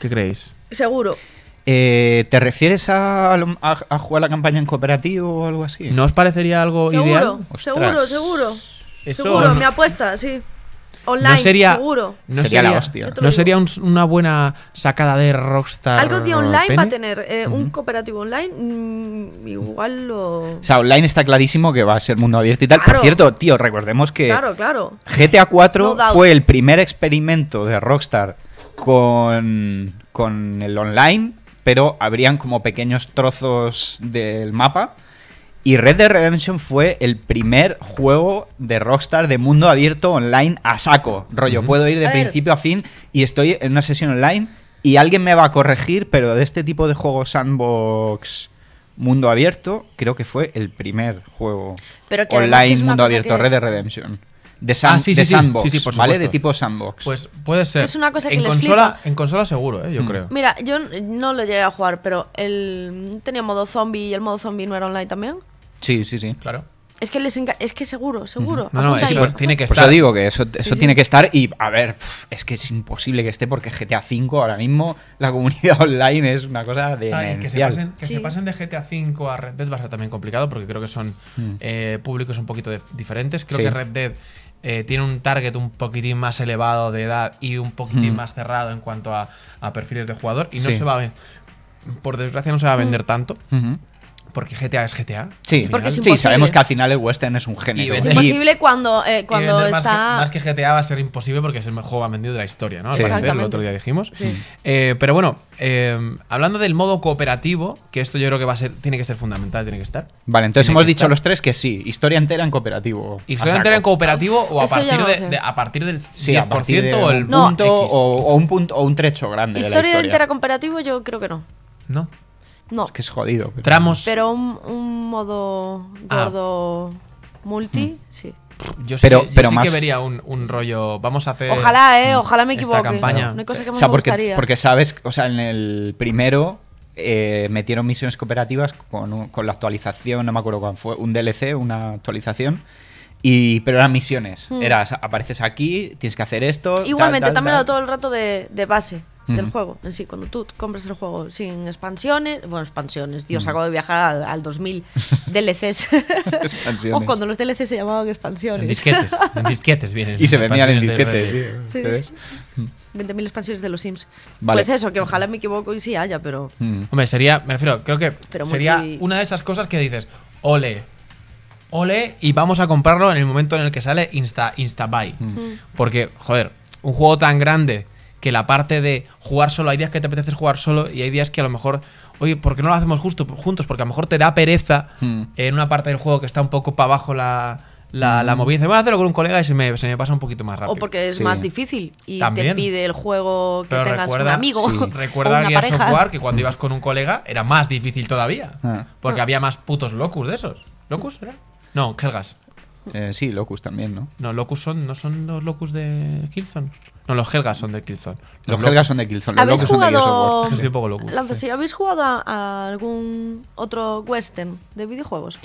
[SPEAKER 3] ¿Qué creéis? Seguro. Eh, ¿Te refieres a, jugar la campaña en cooperativo o algo así? ¿No os parecería algo ideal? seguro,
[SPEAKER 2] seguro. Seguro, me apuesta, sí. Online, seguro.
[SPEAKER 1] No sería, la hostia. No sería una buena
[SPEAKER 3] sacada de Rockstar. Algo de online va a tener. Eh, un
[SPEAKER 2] cooperativo online, mm, igual lo. O sea,
[SPEAKER 3] online está clarísimo que va a ser mundo abierto y tal. Por cierto, tío, recordemos que. Claro, GTA 4 fue el primer experimento de Rockstar con, con el online, pero habrían como pequeños trozos del mapa y Red Dead Redemption fue el primer juego de Rockstar de mundo abierto online a saco. Rollo, puedo ir de principio a fin y estoy en una sesión online y alguien me va a corregir, pero de este tipo de juegos sandbox mundo abierto, creo que fue el primer juego online mundo abierto, Red Dead Redemption de, ah, sandbox, ¿vale? De tipo sandbox. Pues puede ser. Es una cosa que en consola, En consola seguro, ¿eh? yo mm. creo.
[SPEAKER 2] Mira, yo no lo llegué a jugar, pero el tenía modo zombie y el modo zombie no era online también.
[SPEAKER 3] Sí, sí, sí. Claro.
[SPEAKER 2] Es que les es que seguro, seguro.
[SPEAKER 3] No, no, eso tiene que estar. digo que eso, tiene que estar y a ver, es que es imposible que esté porque GTA V ahora mismo la comunidad [LAUGHS] online es una cosa de que, se pasen, que
[SPEAKER 1] de GTA V a Red Dead va a ser también complicado porque creo que son mm. eh, públicos un poquito diferentes. Creo que Red Dead eh, tiene un target un poquitín más elevado de edad y un poquitín mm. más cerrado en cuanto a, perfiles de jugador y no se va a, por desgracia no se va a vender tanto porque GTA es GTA.
[SPEAKER 3] Sí, porque sí, sabemos que al final el western es un género. Y es imposible
[SPEAKER 2] cuando, eh, cuando está... Más
[SPEAKER 1] que, GTA va a ser imposible porque es el mejor más vendido de la historia, ¿no? Al parecer, el otro día dijimos. Eh, pero bueno, eh, hablando del modo cooperativo, que esto yo creo que va a ser, tiene que ser fundamental,
[SPEAKER 3] tiene que estar. Vale, entonces hemos dicho los tres que sí, historia entera en cooperativo. Historia entera en
[SPEAKER 1] cooperativo o a partir, a partir del 10% o el punto
[SPEAKER 3] o, un punto o un trecho grande. Historia, historia entera
[SPEAKER 2] cooperativo yo creo que no. No. No. que
[SPEAKER 3] es jodido. Pero... Tramos.
[SPEAKER 2] Pero un, modo ah. gordo multi, mm. sí.
[SPEAKER 3] Yo sí, que, vería un, rollo. Vamos a hacer. Ojalá,
[SPEAKER 2] eh. Ojalá me equivoque. cosa que o sea, porque,
[SPEAKER 3] sabes, o sea, en el primero eh, metieron misiones cooperativas con, con, la actualización, no me acuerdo cuándo fue, un DLC, una actualización. Y, pero eran misiones. Mm. Era. apareces aquí, tienes que hacer esto. Igualmente, también todo
[SPEAKER 2] el rato de, de base del juego en sí. Cuando tú compras el juego sin expansiones, bueno, expansiones, Dios, acabo de viajar al, 2000 DLCs. [LAUGHS] o cuando los DLCs se llamaban expansiones. En disquetes, en
[SPEAKER 3] disquetes vienen. [LAUGHS] Y se vendían en disquetes, sí. 20.000
[SPEAKER 2] mm. expansiones de los Sims. Vale. Pues eso, que ojalá me equivoco y sí haya, pero.
[SPEAKER 1] Mm. Hombre, sería, me refiero, creo que sería una de esas cosas que dices, ole, ole, y vamos a comprarlo en el momento en el que sale Insta, Insta Buy. Mm. Porque, joder, un juego tan grande que la parte de jugar solo, hay días que te apetece jugar solo y hay días que a lo mejor, oye, ¿por qué no lo hacemos justo, juntos? Porque a lo mejor te da pereza hmm. en una parte del juego que está un poco para abajo la, la, mm. Voy a hacerlo con un colega y se me, se pasa un poquito más rápido. O porque es más difícil y te pide
[SPEAKER 2] el juego que tengas un amigo.
[SPEAKER 1] Recuerda [LAUGHS] o una que jugar que cuando hmm. ibas con un colega era más difícil todavía. Ah. Porque había más putos locus de esos. ¿Locus era?
[SPEAKER 3] No, Helgas. Eh, sí, locus también, ¿no?
[SPEAKER 1] No, locus son, no son los locus de Killzone. No, los Helgas son de Killzone. Los, Helgas son de Killzone. ¿Habéis los jugado... son de Es que estoy un poco
[SPEAKER 3] loco.
[SPEAKER 2] Lanzas, ¿Habéis jugado a, algún otro western de videojuegos?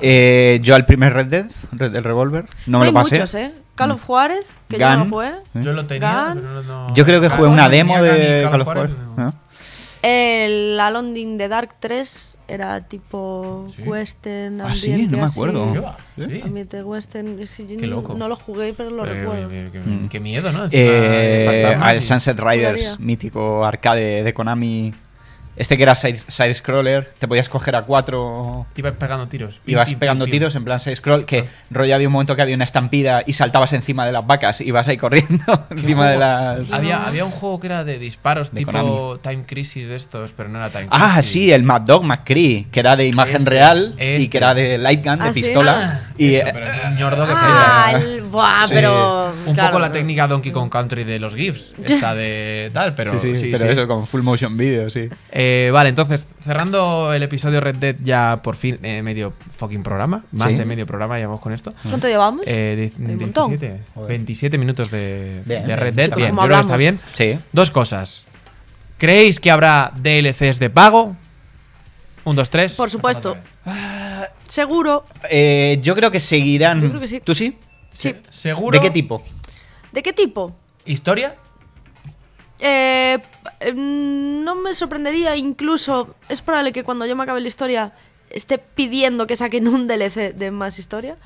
[SPEAKER 3] Eh, yo al primer Red Dead, Red, el Revolver, no, me lo pasé. Hay muchos,
[SPEAKER 2] ¿eh? Call of Juárez, que yo no lo jugué.
[SPEAKER 3] Yo
[SPEAKER 1] lo tenía, pero no, no, Yo creo que jugué una demo de Call of Juárez.
[SPEAKER 2] El Alondin de Dark 3 era tipo western, ambiente Ah, sí, no me acuerdo. Ambiente western. Qué loco. No lo jugué,
[SPEAKER 1] pero lo recuerdo. Mm. Qué, miedo, ¿no? Eh, al Sunset Riders,
[SPEAKER 3] mítico arcade de Konami este que era side-scroller, te podías coger a cuatro.
[SPEAKER 1] Ibas pegando tiros. ibas pegando
[SPEAKER 3] tiros en plan side-scroll, que rollo había un momento que había una estampida y saltabas encima de las vacas y vas ahí corriendo [LAUGHS] encima de las. Había,
[SPEAKER 1] un juego que era de disparos tipo Time Crisis de estos, pero no era Time ah, Crisis. Ah,
[SPEAKER 3] sí, el Mad Dog McCree, que era de imagen este, real y que este. era de light gun, de ah, pistola. Ah. Y, eh, pero es
[SPEAKER 1] un Un poco la técnica Donkey Kong Country de los GIFs, esta de tal, pero. Sí, sí, pero eso
[SPEAKER 3] con full motion video, sí.
[SPEAKER 1] Eh, eh, vale, entonces, cerrando el episodio Red Dead ya por fin, eh, medio fucking programa, más de medio programa llevamos con esto. ¿Cuánto llevamos? 27 eh, minutos de, Red Dead. yo está bien. Sí. Dos cosas. ¿Creéis que habrá DLCs de pago? Un, dos, tres. Por supuesto.
[SPEAKER 2] Ah, seguro.
[SPEAKER 3] yo creo que seguirán. Yo creo que sí. ¿Tú sí? Sí. ¿Seguro? ¿De qué tipo?
[SPEAKER 2] ¿De qué tipo? ¿Historia? Eh, mm, no me sorprendería, incluso es probable que cuando yo me acabe la historia esté pidiendo que saquen un DLC de más historia.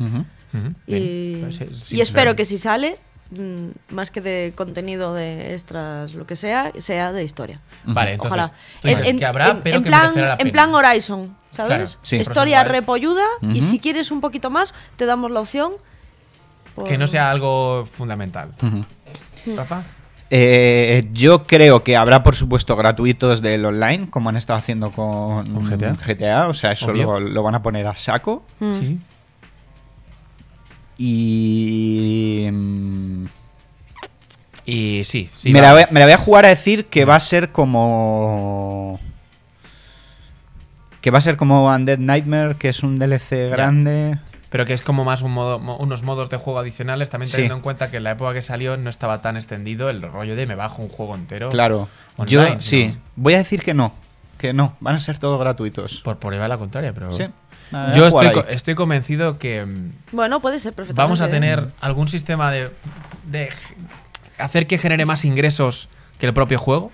[SPEAKER 4] y, pues espero que
[SPEAKER 2] si sale, mm, más que de contenido de extras, lo que sea, sea de
[SPEAKER 1] historia. Vale, entonces, Ojalá. en, plan,
[SPEAKER 2] Horizon, ¿sabes? historia repolluda y si quieres un poquito más, te damos la opción. Que no
[SPEAKER 1] sea algo fundamental.
[SPEAKER 3] Mm. Rafa. Eh, yo creo que habrá, por supuesto, gratuitos del online, como han estado haciendo con, GTA? O sea, eso lo, van a poner a saco. Mm. Y. Mm, y sí, sí me la, voy, a jugar a decir que va a ser como. Que va a ser como Undead Nightmare, que es un DLC grande
[SPEAKER 1] pero que es como más un unos modos de juego adicionales, también teniendo en cuenta que en la época que salió no estaba tan extendido el rollo de me bajo un juego entero. Claro, yo sí,
[SPEAKER 3] voy a decir que no, que no, van a ser todos gratuitos. Por, por la contraria, pero... Sí. yo
[SPEAKER 1] estoy, convencido que... Mm, bueno, puede ser perfecto Vamos a tener algún sistema de hacer que genere más ingresos que el propio juego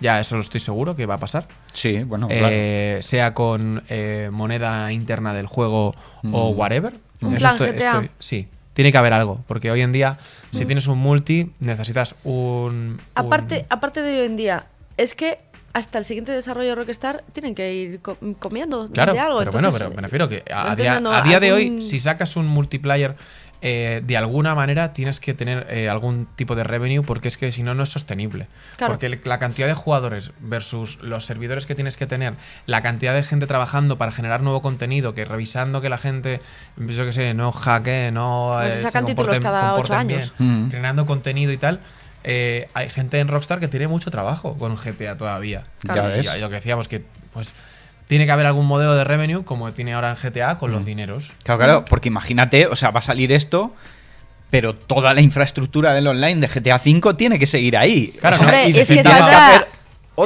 [SPEAKER 1] ya eso lo estoy seguro que va a pasar. Sí, bueno, eh, Sea con eh, moneda interna del juego o mm. whatever. Un plan sí, tiene que haber algo, porque hoy en día, si mm. tienes un multi, necesitas un, Aparte,
[SPEAKER 2] aparte de hoy en día, es que hasta el siguiente desarrollo de Rockstar tienen que ir comiendo claro, algo. pero bueno, pero me
[SPEAKER 1] refiero que a, día, de hoy, si sacas un multiplayer eh, de alguna manera tienes que tener eh, algún tipo de revenue porque es que si no, no es sostenible. Porque la cantidad de jugadores versus los servidores que tienes que tener, la cantidad de gente trabajando para generar nuevo contenido, que revisando que la gente, yo que sé, no hackee, no. Pues eh, sacan títulos cada ocho años. Mm. Generando contenido y tal. hay gente en Rockstar que tiene mucho trabajo con GTA todavía. Claro. Y, lo que decíamos que, pues tiene que haber algún modelo de revenue como tiene ahora en GTA con los mm. dineros. Claro, claro,
[SPEAKER 3] porque imagínate, o sea, va a salir esto, pero toda la infraestructura del online de GTA V tiene que seguir ahí. Claro, es que saldrá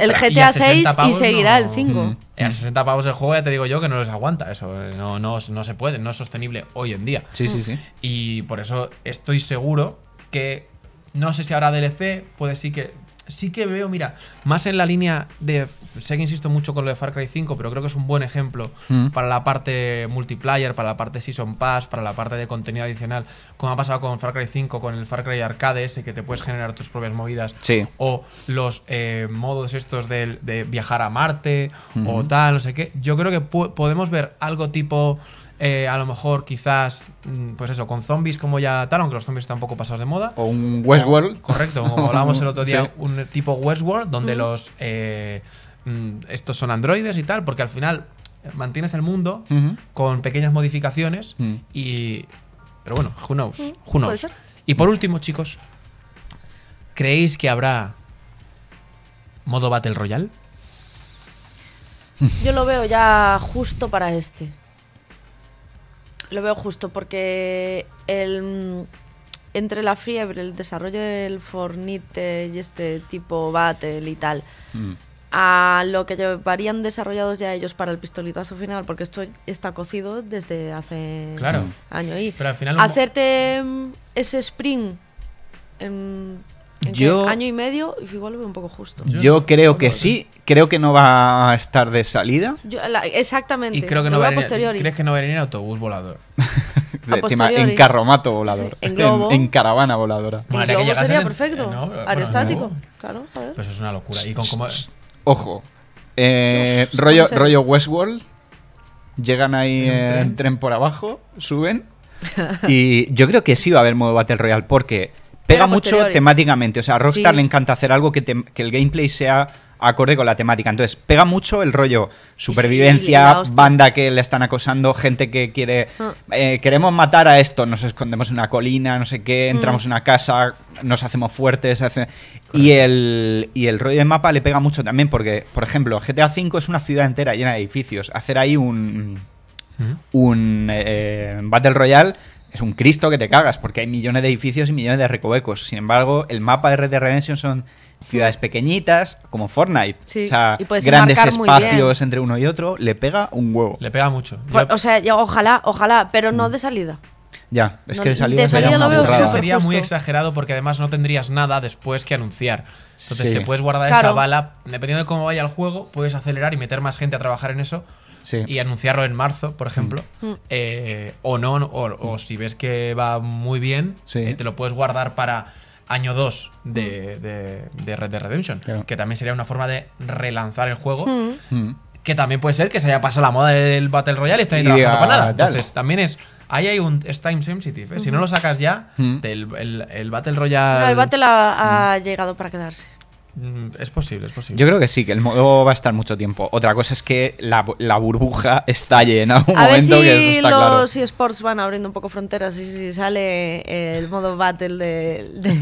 [SPEAKER 4] el GTA 6 y, seguirá el 5.
[SPEAKER 3] Mm. A 60 pavos el juego ya te digo yo que no les aguanta
[SPEAKER 1] eso, eh, no, se puede, no es sostenible hoy en día. Sí, sí, sí. Y por eso estoy seguro que no sé si habrá DLC, puede sí que sí que veo, mira, más en la línea de sé que insisto mucho con lo de Far Cry 5, pero creo que es un buen ejemplo mm. para la parte multiplayer, para la parte Season Pass, para la parte de contenido adicional, como ha pasado con Far Cry 5, con el Far Cry Arcade, ese que te puedes generar tus propias movidas. Sí. O los eh, modos estos de, viajar a Marte o tal, no sé qué. Yo creo que podemos ver algo tipo. Eh, a lo mejor quizás, mm, pues eso, con zombies como ya tal, aunque los zombies están un poco pasados de moda. O un Westworld. correcto, como hablábamos el otro día, [LAUGHS] un tipo Westworld donde los... Eh, Mm, estos son androides y tal, porque al final mantienes el mundo con pequeñas modificaciones mm. y... Pero bueno, who knows, mm, Y por último, chicos, ¿creéis que habrá modo Battle Royale?
[SPEAKER 2] [LAUGHS] Yo lo veo ya justo para este. Lo veo justo porque el, entre la fiebre, el desarrollo del Fornite y este tipo Battle y tal, a lo que llevarían desarrollados ya ellos para el pistolitazo final, porque esto está cocido desde hace año y hacerte mm, ese sprint en, año y medio igual lo veo un poco justo. Yo, creo que sí,
[SPEAKER 3] creo que no va a estar de salida.
[SPEAKER 2] exactamente. Y creo que no va a posteriori.
[SPEAKER 1] ¿Crees que no va a venir autobús volador? [LAUGHS]
[SPEAKER 3] en carromato volador. en, globo. [LAUGHS] En, caravana voladora. en sería
[SPEAKER 1] perfecto. Eh, aerostático, claro. Joder. Pero eso es una locura. Y con como
[SPEAKER 3] Ojo. Eh, rollo, rollo Westworld. Llegan ahí eh, en tren? por abajo, suben. [LAUGHS] y yo creo que sí va a haber modo Battle Royale porque pega mucho temáticamente. O sea, a Rockstar le encanta hacer algo que, el gameplay sea acorde con la temática. Entonces, pega mucho el rollo supervivencia, banda que le están acosando, gente que quiere... Ah. Eh, queremos matar a esto, nos escondemos en una colina, no sé qué, mm. entramos en una casa, nos hacemos fuertes. Y, el, el rollo del mapa le pega mucho también porque, por ejemplo, GTA V es una ciudad entera llena de edificios. Hacer ahí un, mm. un eh, Battle Royale es un Cristo que te cagas, porque hay millones de edificios y millones de recovecos. Sin embargo, el mapa de Red Dead Redemption son ciudades pequeñitas, como Fortnite. Sí. O sea, grandes espacios entre uno y otro, le pega un huevo. Le pega mucho. Pues,
[SPEAKER 2] o sea, ojalá, ojalá, pero no mm. de salida.
[SPEAKER 3] Ya, es que de salida, sería,
[SPEAKER 1] muy exagerado porque además no tendrías nada después que anunciar. Entonces te puedes guardar esa bala, dependiendo de cómo vaya el juego, puedes acelerar y meter más gente a trabajar en eso. y anunciarlo en marzo, por mm. ejemplo. Mm. Eh, o no, o, si ves que va muy bien, eh, te lo puedes guardar para año 2 de, de, de, Red Dead Redemption, que también sería una forma de relanzar el juego. Hmm. Hmm. Que también puede ser que se haya pasado la moda del Battle Royale y estén ahí trabajando para nada. Entonces, también es. Ahí hay un. Es time sensitive. ¿eh? Si no hmm. lo sacas ya, el,
[SPEAKER 3] Battle Royale. el Battle
[SPEAKER 2] ha, llegado para quedarse.
[SPEAKER 1] Mm, es posible, es posible.
[SPEAKER 3] Yo creo que sí, que el modo va a estar mucho tiempo. Otra cosa es que la, la burbuja [LAUGHS] Está llena a Ver si está
[SPEAKER 2] los eSports van abriendo un poco fronteras y si sale el modo battle de,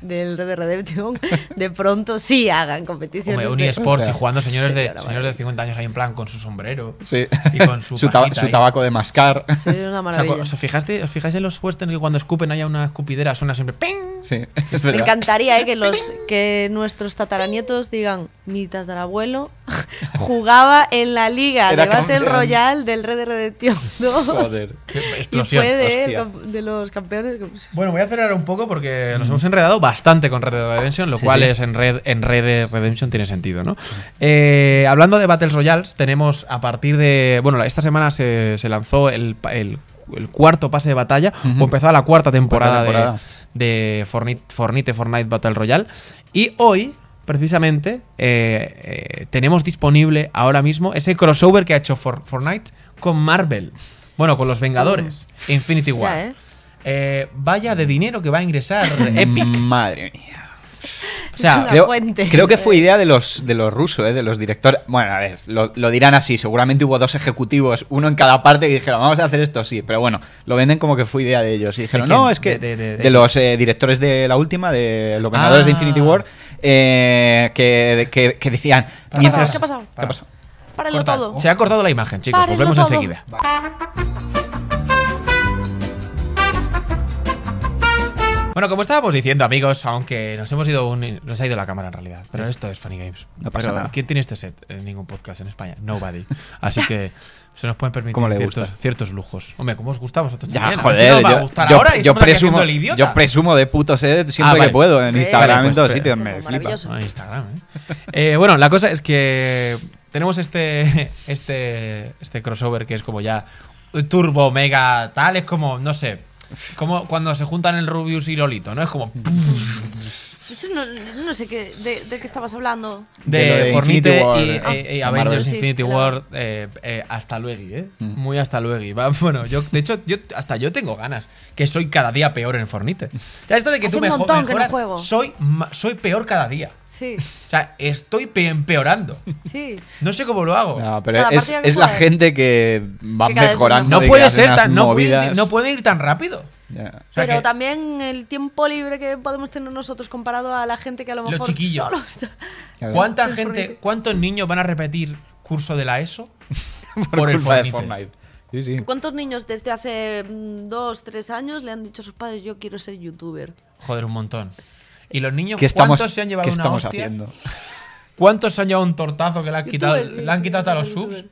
[SPEAKER 2] del Red Dead Redemption, de pronto sí hagan competición un eSports y
[SPEAKER 1] jugando señores, de, señores de 50 años ahí en plan con su sombrero sí. y con su, [LAUGHS] su, tabaco de mascar. Sí, es una [LAUGHS] O sea, fijaste, ¿Os fijáis en los puestos que cuando escupen haya una escupidera suena siempre ¡ping! Me
[SPEAKER 2] encantaría eh, que, los, que nuestros nuestros tataranietos digan, mi tatarabuelo [LAUGHS] jugaba en la liga de Battle Royale del Red de Redemption 2. [LAUGHS] Joder,
[SPEAKER 1] qué Y fue
[SPEAKER 2] de, los campeones.
[SPEAKER 1] Bueno, voy a acelerar un poco porque nos mm. hemos enredado bastante con Red Dead Redemption, lo cual es en Red, en Red Redemption tiene sentido, ¿no? Eh, hablando de Battle Royales, tenemos a partir de... Bueno, esta semana se, lanzó el, cuarto pase de batalla o empezaba la cuarta temporada de Fortnite, Fortnite, Fortnite Battle Royale. Y hoy, precisamente, eh, eh, tenemos disponible ahora mismo ese crossover que ha hecho Fortnite con Marvel. Bueno, con los Vengadores, mm. Infinity War. ¿eh? vaya de dinero que va a ingresar [LAUGHS] Epic.
[SPEAKER 3] Madre mía creo, que fue idea de los, de los rusos, ¿eh? de los directores. Bueno, a ver, lo, dirán así. Seguramente hubo dos ejecutivos, uno en cada parte, que dijeron, vamos a hacer esto, sí. Pero bueno, lo venden como que fue idea de ellos. Y dijeron, no, es que. De, los eh, directores de la última, de los ganadores de Infinity ah. War, eh, que, decían. ¿Qué mientras... ha pasado? ¿Qué ha pasado? Se ha cortado la imagen, chicos. Volvemos enseguida.
[SPEAKER 1] Bueno, como estábamos diciendo, amigos, aunque nos hemos ido un, nos ha ido la cámara en realidad, pero esto es Funny Games. No pasa nada. ¿Quién tiene este set en ningún podcast en España? Nobody. Así que se nos pueden permitir ciertos, ciertos, lujos. Hombre, ¿cómo os gusta a vosotros? Ya, joder, yo, ahora yo presumo, yo presumo
[SPEAKER 3] de puto set ah, siempre que puedo en Instagram en todos sitios, me flipa. Ah, Instagram, ¿eh?
[SPEAKER 1] ¿eh? bueno, la cosa es que tenemos este este este crossover que es como ya turbo mega tal, es como no sé, como cuando se juntan el Rubius y Lolito, ¿no? Es como. no,
[SPEAKER 2] no, sé qué, de, qué estabas hablando.
[SPEAKER 1] De, de Fornite y, Avengers Infinity War. hasta luego, ¿eh? Muy hasta luego. [LAUGHS] Bueno, yo, de hecho, yo, hasta yo tengo ganas. Que soy cada día peor en Fornite. Ya esto de que tú un juego. soy peor cada día. Sí. O sea, estoy empeorando. Sí. No sé cómo lo hago. No, pero es, la
[SPEAKER 3] gente que va mejorando. No puede ser tan. No
[SPEAKER 1] puede, ir tan rápido. pero también el
[SPEAKER 2] tiempo libre que podemos tener nosotros comparado a la gente que a lo mejor solo está.
[SPEAKER 3] ¿Cuánta
[SPEAKER 1] gente, cuántos niños van a repetir curso de la ESO [LAUGHS] por, el Fortnite? Sí, sí.
[SPEAKER 2] ¿Cuántos niños desde hace mm, dos, tres años le han dicho a sus padres yo quiero ser youtuber?
[SPEAKER 1] Joder, un montón. ¿Y los niños estamos, cuántos se han llevado ¿qué estamos haciendo? ¿Cuántos se han llevado un tortazo que le han quitado, han quitado hasta los subs?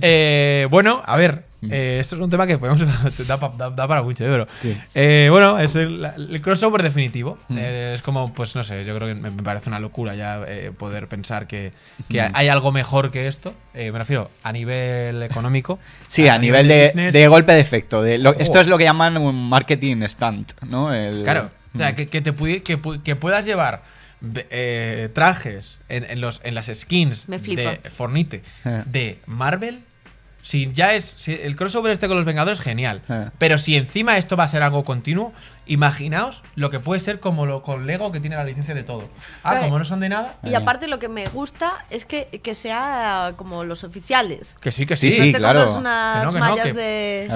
[SPEAKER 1] Eh, bueno, a ver, mm. eh, esto es un tema que podemos [LAUGHS] da, para mucho, pero eh, bueno, es el, crossover definitivo. Mm. es como, pues no sé, yo creo que me, parece una locura ya poder pensar que, mm. hay algo mejor que esto. me refiero a nivel económico. [LAUGHS] Sí, a, nivel, de, golpe de efecto.
[SPEAKER 3] esto es lo que llaman un marketing stunt, ¿no? El, claro
[SPEAKER 1] que, te que, puedas llevar eh, trajes en, los, en las skins de Fornite eh. de Marvel. Si ya es. el crossover este con los Vengadores, genial. Eh. Pero si encima esto va a ser algo continuo, imaginaos lo que puede ser como lo con Lego que tiene la licencia de todo. Ah, como no son de nada. Y aparte
[SPEAKER 2] lo que me gusta es que, que sea como los oficiales. Que sí, que sí, Unas
[SPEAKER 3] mallas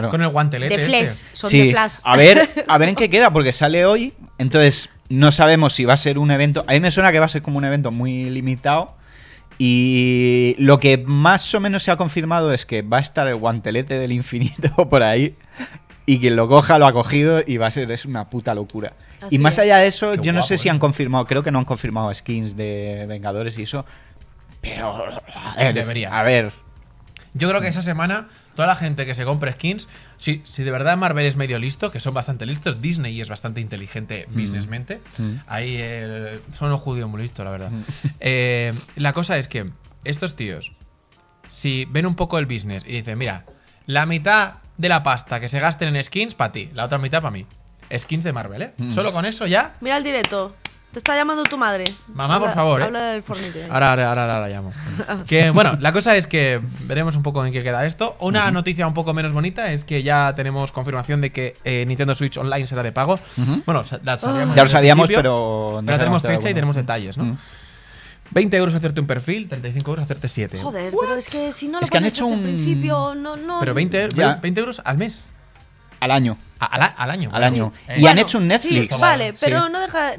[SPEAKER 3] Con el guantelete. De este. flash, de flash. A ver, a ver en qué [LAUGHS] queda, porque sale hoy entonces, no sabemos si va a ser un evento. A mí me suena que va a ser como un evento muy limitado. Y lo que más o menos se ha confirmado es que va a estar el guantelete del infinito [LAUGHS] por ahí. Y quien lo coja lo ha cogido y va a ser es una puta locura. y más allá de eso, yo no sé si han ¿eh? confirmado, creo que no han confirmado skins de Vengadores y eso.
[SPEAKER 1] Pero, debería. A ver. Yo creo que esa semana toda la gente que se compra skins, si, de verdad Marvel es medio listo, que son bastante listos, Disney es bastante inteligente mm. businessmente, mm. ahí eh, son los judíos muy listos, la verdad. Mm. [LAUGHS] Eh, la cosa es que estos tíos, si ven un poco el business y dicen, mira, la mitad de la pasta que se gasten en skins para ti, la otra mitad para mí. Skins de Marvel, ¿eh? Solo con eso ya.
[SPEAKER 2] Mira el directo. Te está llamando tu madre. Mamá, por favor. ¿eh? Eh. Ahora,
[SPEAKER 1] ahora, ahora, la llamo. que, bueno, la cosa es que veremos un poco en qué queda esto. Una noticia un poco menos bonita es que ya tenemos confirmación de que eh, Nintendo Switch Online será de pago. Bueno, la sabíamos ah. ya lo sabíamos, pero. pero tenemos fecha y tenemos detalles, ¿no? 20 euros hacerte un perfil, 35 euros hacerte 7. Joder,
[SPEAKER 2] pero es que si no lo pones han un... principio, no, no. Pero 20,
[SPEAKER 1] 20 euros al mes. Al año. al, año. Al eh. año. Y han hecho un Netflix. vale, pero
[SPEAKER 2] no deja.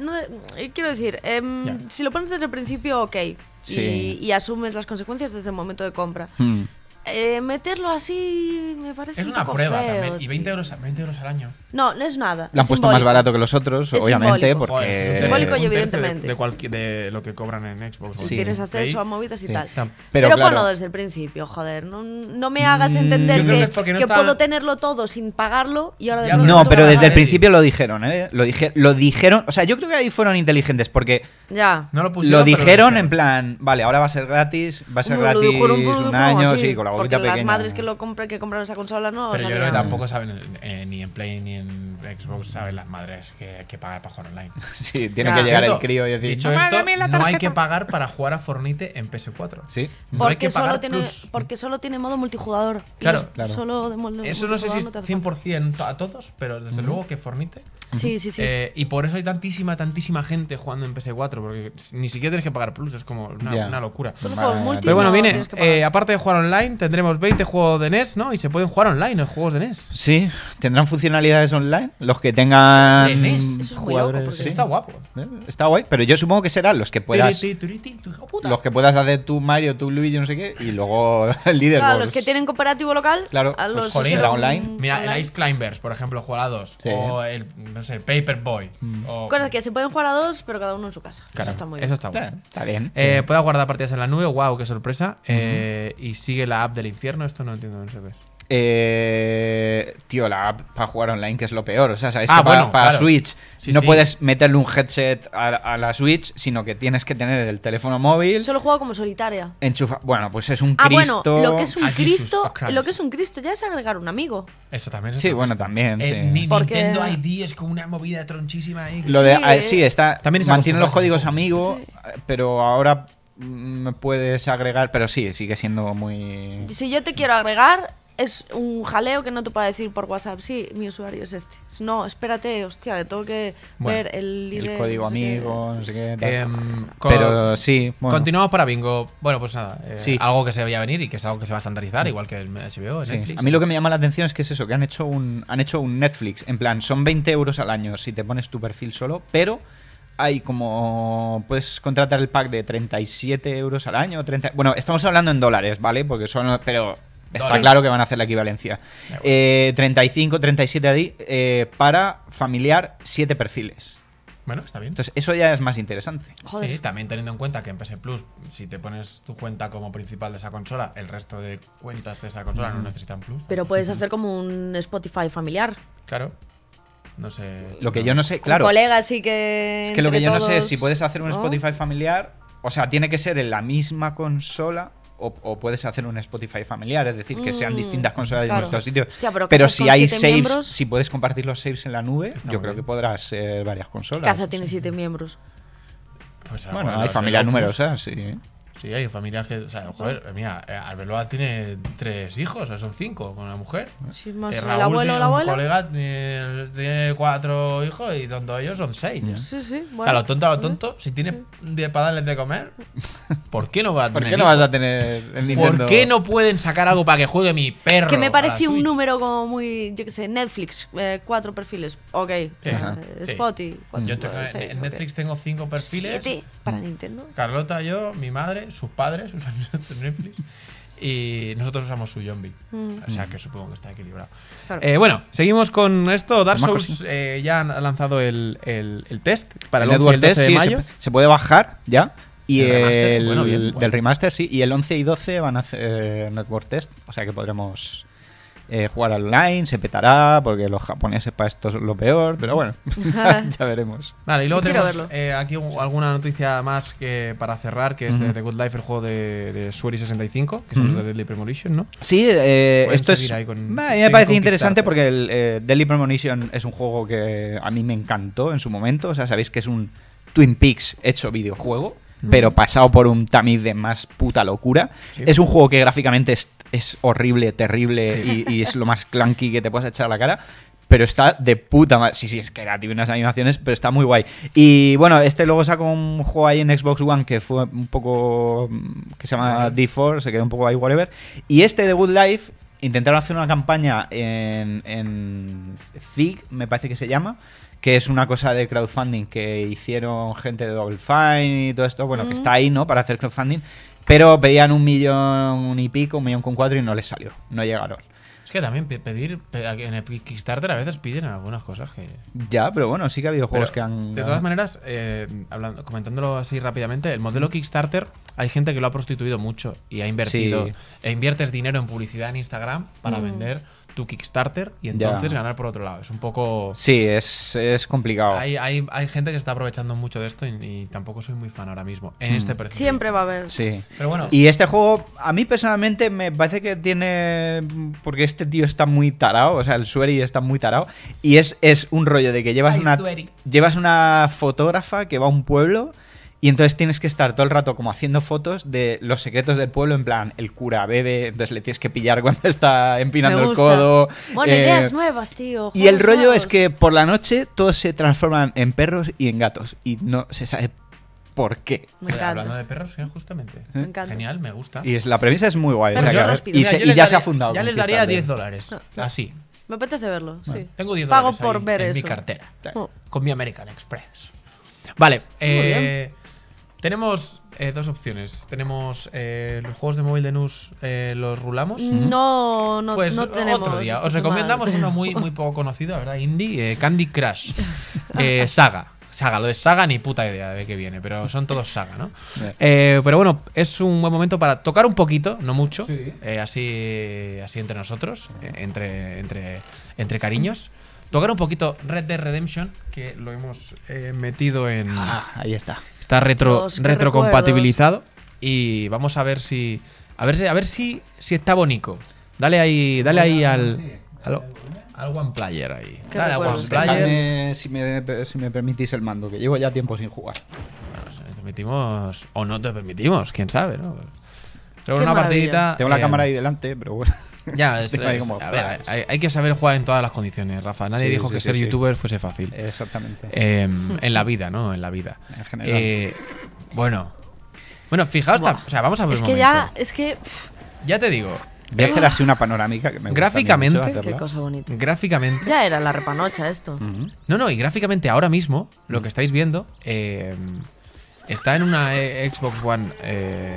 [SPEAKER 2] Eh, quiero decir, em, si lo pones desde el principio, ok. Y, asumes las consecuencias desde el momento de compra. Hmm. Eh, meterlo así me parece. Es una prueba también.
[SPEAKER 1] Y 20 euros, 20 euros al año.
[SPEAKER 2] No, no es nada. Lo han puesto más barato que los otros,
[SPEAKER 3] obviamente, simbólico. porque. simbólico
[SPEAKER 2] evidentemente.
[SPEAKER 1] De, lo que cobran en Xbox. si Tienes acceso
[SPEAKER 2] a movidas y tal. Pero, desde el principio, joder. No, me hagas mm, entender que puedo tenerlo todo sin pagarlo y ahora de No, pero desde el principio
[SPEAKER 3] lo dijeron, ¿eh? Lo, dijeron. O sea, yo creo que ahí fueron inteligentes porque Ya. lo dijeron en plan, vale, ahora va a ser gratis, va a ser gratis un año, sí, con porque las madres
[SPEAKER 2] que lo compran, que compraron esa
[SPEAKER 1] consola no. Pero yo creo que tampoco saben, eh, ni en Play ni en Xbox saben las madres que, que pagar para jugar online. [LAUGHS]
[SPEAKER 3] sí, tiene que llegar el crío y decir, Dicho esto, no hay que
[SPEAKER 1] pagar para jugar a Fornite en PS4.
[SPEAKER 3] Sí. porque, solo tiene,
[SPEAKER 2] porque solo tiene modo multijugador. Claro, claro. Solo
[SPEAKER 1] de Eso no sé si 100% a todos, pero desde luego que Fornite Sí, sí, sí. Eh, y por eso hay tantísima, tantísima gente jugando en PS4, porque ni siquiera tienes que pagar plus, es como una, locura. Pero bueno, viene, eh, aparte de jugar online, tendremos 20 juegos de NES, ¿no? Y se pueden jugar
[SPEAKER 3] online los juegos de NES. Sí, tendrán funcionalidades online, los que tengan ¿De NES? Eso es Está guapo. Eh, está guay, pero yo supongo que serán los que puedas. los que puedas hacer tú Mario, tú Luigi, no sé qué, y luego [LAUGHS] el líder. Claro, los que
[SPEAKER 2] tienen cooperativo local. Claro, pues
[SPEAKER 3] online.
[SPEAKER 1] Mira, el Ice Climbers, por ejemplo, jugados a dos. O el no sé, Paperboy. Mm. Cosas
[SPEAKER 2] que se pueden jugar a dos, pero cada uno en su casa. eso está muy bien. Eso está, bueno.
[SPEAKER 1] está, bien. Eh, guardar partidas en la nube, wow, qué sorpresa. Eh, y sigue la app del infierno, esto no entiendo, no sé qué
[SPEAKER 3] eh, tío, la app para jugar online, que es lo peor. O sea, ah, para, Switch no puedes meterle un headset a, la Switch, sino que tienes que tener el teléfono móvil. Solo juego como solitaria. Enchufa. Bueno, pues es un ah, Cristo. lo que es un Cristo. Lo
[SPEAKER 2] que es un Cristo ya es agregar un amigo.
[SPEAKER 3] Eso también es Sí, bueno, también. Eh, Porque...
[SPEAKER 4] Nintendo
[SPEAKER 2] ID es como una movida tronchísima ahí. Lo de, sí, ah, eh. está. También
[SPEAKER 3] mantiene los códigos amigo, eh, pero ahora mm, me puedes agregar, pero sí, sigue siendo muy.
[SPEAKER 2] Si yo te quiero agregar, es un jaleo que no te puedo decir por WhatsApp, sí, mi usuario es este. No, espérate, hostia, que tengo que ver el, el
[SPEAKER 1] código amigo, no sé qué. Tal. Em, pero sí, bueno. Continuamos para Bingo. Bueno, pues nada, eh, algo que se a venir y que es algo que se va a estandarizar, igual que el HBO, A mí lo que
[SPEAKER 3] me llama la atención es que es eso, que han hecho un, han hecho un Netflix. En plan, son 20 euros al año si te pones tu perfil solo, pero hay como puedes contratar el pack de 37 euros al año bueno estamos hablando en dólares vale porque son pero Está claro que van a hacer la equivalencia. 35, 37 eh, eh, para familiar 7 perfiles.
[SPEAKER 1] Bueno, está bien. Entonces, eso ya es
[SPEAKER 3] más interesante.
[SPEAKER 1] Sí, también teniendo en cuenta que en PS Plus, si te pones tu cuenta como principal de esa consola, el resto de cuentas de esa consola no mm. necesitan Plus. Pero puedes hacer
[SPEAKER 2] como un Spotify familiar.
[SPEAKER 1] Claro. No sé. Lo que yo no sé, claro.
[SPEAKER 2] colega, sí que. Es que lo que yo no sé es si puedes hacer un Spotify
[SPEAKER 3] familiar. O sea, tiene que ser en la misma consola o, puedes hacer un Spotify familiar, es decir, que sean mm, distintas consolas de distintos sitios. pero, si hay saves, si puedes compartir los saves en la nube, yo creo que podrás ser eh, varias consolas. Casa
[SPEAKER 2] tiene siete miembros.
[SPEAKER 3] Pues bueno, hay familias numerosas, sí.
[SPEAKER 1] Sí, hay familias que. O sea, mira, eh, Arbeloa tiene tres hijos, o son cinco con la mujer. Sí,
[SPEAKER 2] más eh, el abuelo, tiene la abuela.
[SPEAKER 1] colega eh, tiene cuatro hijos y donde ellos son seis. ¿no? Sí, sí. Bueno. lo tonto a lo tonto, si tiene de para darles de comer, ¿por qué no vas a tener? ¿Por qué no vas a tener el Nintendo? ¿Por qué no pueden sacar algo para que juegue mi perro? Es que me parece un
[SPEAKER 2] número como muy. Yo qué sé, Netflix, cuatro perfiles. Ok. Spotify.
[SPEAKER 1] Yo tengo, en Netflix tengo cinco perfiles. para Nintendo. Carlota, yo, mi madre sus padres usan Netflix y nosotros usamos su zombie. Mm. O sea que mm. supongo que está equilibrado. Eh, bueno, seguimos con esto. Dark Souls eh, ya ha lanzado el,
[SPEAKER 3] test para el, 11 test, de mayo. se, puede bajar ya. Y el, del remaster, sí. Y el 11 y 12 van a hacer eh, network test. O sea que podremos eh, jugar online, se petará, porque los japoneses para esto es lo peor, pero bueno, [LAUGHS] [LAUGHS] ya, veremos.
[SPEAKER 1] Vale, y luego tengo eh, aquí alguna noticia más que para cerrar, que es de, Good Life, el juego de, de 65, que es el de Deadly Premonition, ¿no?
[SPEAKER 3] Sí, eh, esto es... me parece interesante porque el Deadly Premonition es un juego que a mí me encantó en su momento, o sea, sabéis que es un Twin Peaks hecho videojuego pero pasado por un tamiz de más puta locura. Es un juego que gráficamente es es horrible, terrible y, es lo más clunky que te puedas echar a la cara pero está de puta madre. Sí, sí, es que era, tiene unas animaciones, pero está muy guay. Y bueno, este luego sacó un juego ahí en Xbox One que fue un poco. Mm, que se llama D4, se quedó un poco ahí, whatever. Y este de Good Life intentaron hacer una campaña en. en Fig me parece que se llama. Que es una cosa de crowdfunding que hicieron gente de Double Fine y todo esto, bueno, que mm. está ahí, ¿no? Para hacer crowdfunding. Pero pedían un millón y pico, un millón con cuatro y no les salió. No llegaron.
[SPEAKER 1] Es que también pedir, en el Kickstarter a veces piden algunas cosas que...
[SPEAKER 3] Ya, pero bueno, sí que ha habido juegos que han... De todas
[SPEAKER 1] maneras, eh, hablando, comentándolo así rápidamente, el modelo Kickstarter hay gente que lo ha prostituido mucho y ha invertido... E inviertes dinero en publicidad en Instagram para mm. vender tu Kickstarter y entonces ganar por otro lado. Es un poco.
[SPEAKER 3] Sí, es, complicado. Hay,
[SPEAKER 1] hay, gente que está aprovechando mucho de esto y, tampoco soy muy fan ahora mismo. En este mm. perfil. Siempre va a haber.
[SPEAKER 3] Sí. Pero bueno. Y este juego, a mí personalmente, me parece que tiene. Porque este tío está muy tarado. O sea, el Sueri está muy tarado. Y es, es un rollo de que llevas una. Llevas una fotógrafa que va a un pueblo. Y entonces tienes que estar todo el rato como haciendo fotos de los secretos del pueblo, en plan, el cura bebe, entonces le tienes que pillar cuando [LAUGHS] está empinando el codo. Bueno, eh, ideas nuevas, tío. Y el rollo es que por la noche todos se transforman en perros y en gatos. Y no se sabe por qué. Me encanta. Hablando
[SPEAKER 1] de perros, sí, eh, justamente. ¿Eh? Me encanta. Genial, me gusta. Y la premisa es muy guay. y, ya se ha fundado. Ya les daría 10 dólares. Ah, así.
[SPEAKER 2] Me apetece verlo, Tengo 10 Pago dólares por ver en mi cartera. Oh.
[SPEAKER 1] Con mi American Express. Vale. eh, tenemos eh, dos opciones. Tenemos eh, los juegos de móvil de NUS, eh, ¿los rulamos? Mm. No, no, pues no tenemos. Otro día. Os recomendamos uno muy, muy [LAUGHS] poco conocido, verdad, indie, eh, Candy Crush. saga. Saga, lo de Saga ni puta idea de qué viene, pero son todos Saga, ¿no? pero bueno, es un buen momento para tocar un poquito, no mucho, así, así entre nosotros, entre, entre, entre cariños tocar un poquito Red de Redemption, que lo hemos eh, metido en. Ah, ahí está. Está retro, retrocompatibilizado. Y vamos a ver si. A ver si, a ver si, si está bonito. Dale ahí, dale ahí al.
[SPEAKER 3] al, One Player ahí. Dale al One si, me, si me permitís el mando, que llevo ya tiempo sin jugar. Bueno,
[SPEAKER 1] si te permitimos. O no te
[SPEAKER 3] permitimos, quién sabe, ¿no?
[SPEAKER 1] una partidita. Tengo la eh, cámara ahí
[SPEAKER 3] delante, pero bueno. [LAUGHS] Ya, [LAUGHS] es, hay,
[SPEAKER 1] que saber jugar en todas las condiciones, Rafa. Nadie dijo que ser youtuber fuese
[SPEAKER 3] fácil. Exactamente. Em, hmm. en la vida,
[SPEAKER 1] ¿no? En la vida. Eh, bueno. Bueno, fijaos, o sea, vamos a ver. Es que ya, es que. Ya te digo. Voy a hacer así una
[SPEAKER 3] panorámica Gráficamente.
[SPEAKER 1] qué Gráficamente.
[SPEAKER 2] Ya era la repanocha esto.
[SPEAKER 1] No, no, y gráficamente ahora mismo, lo que estáis viendo. Eh, Está en una eh, Xbox One eh,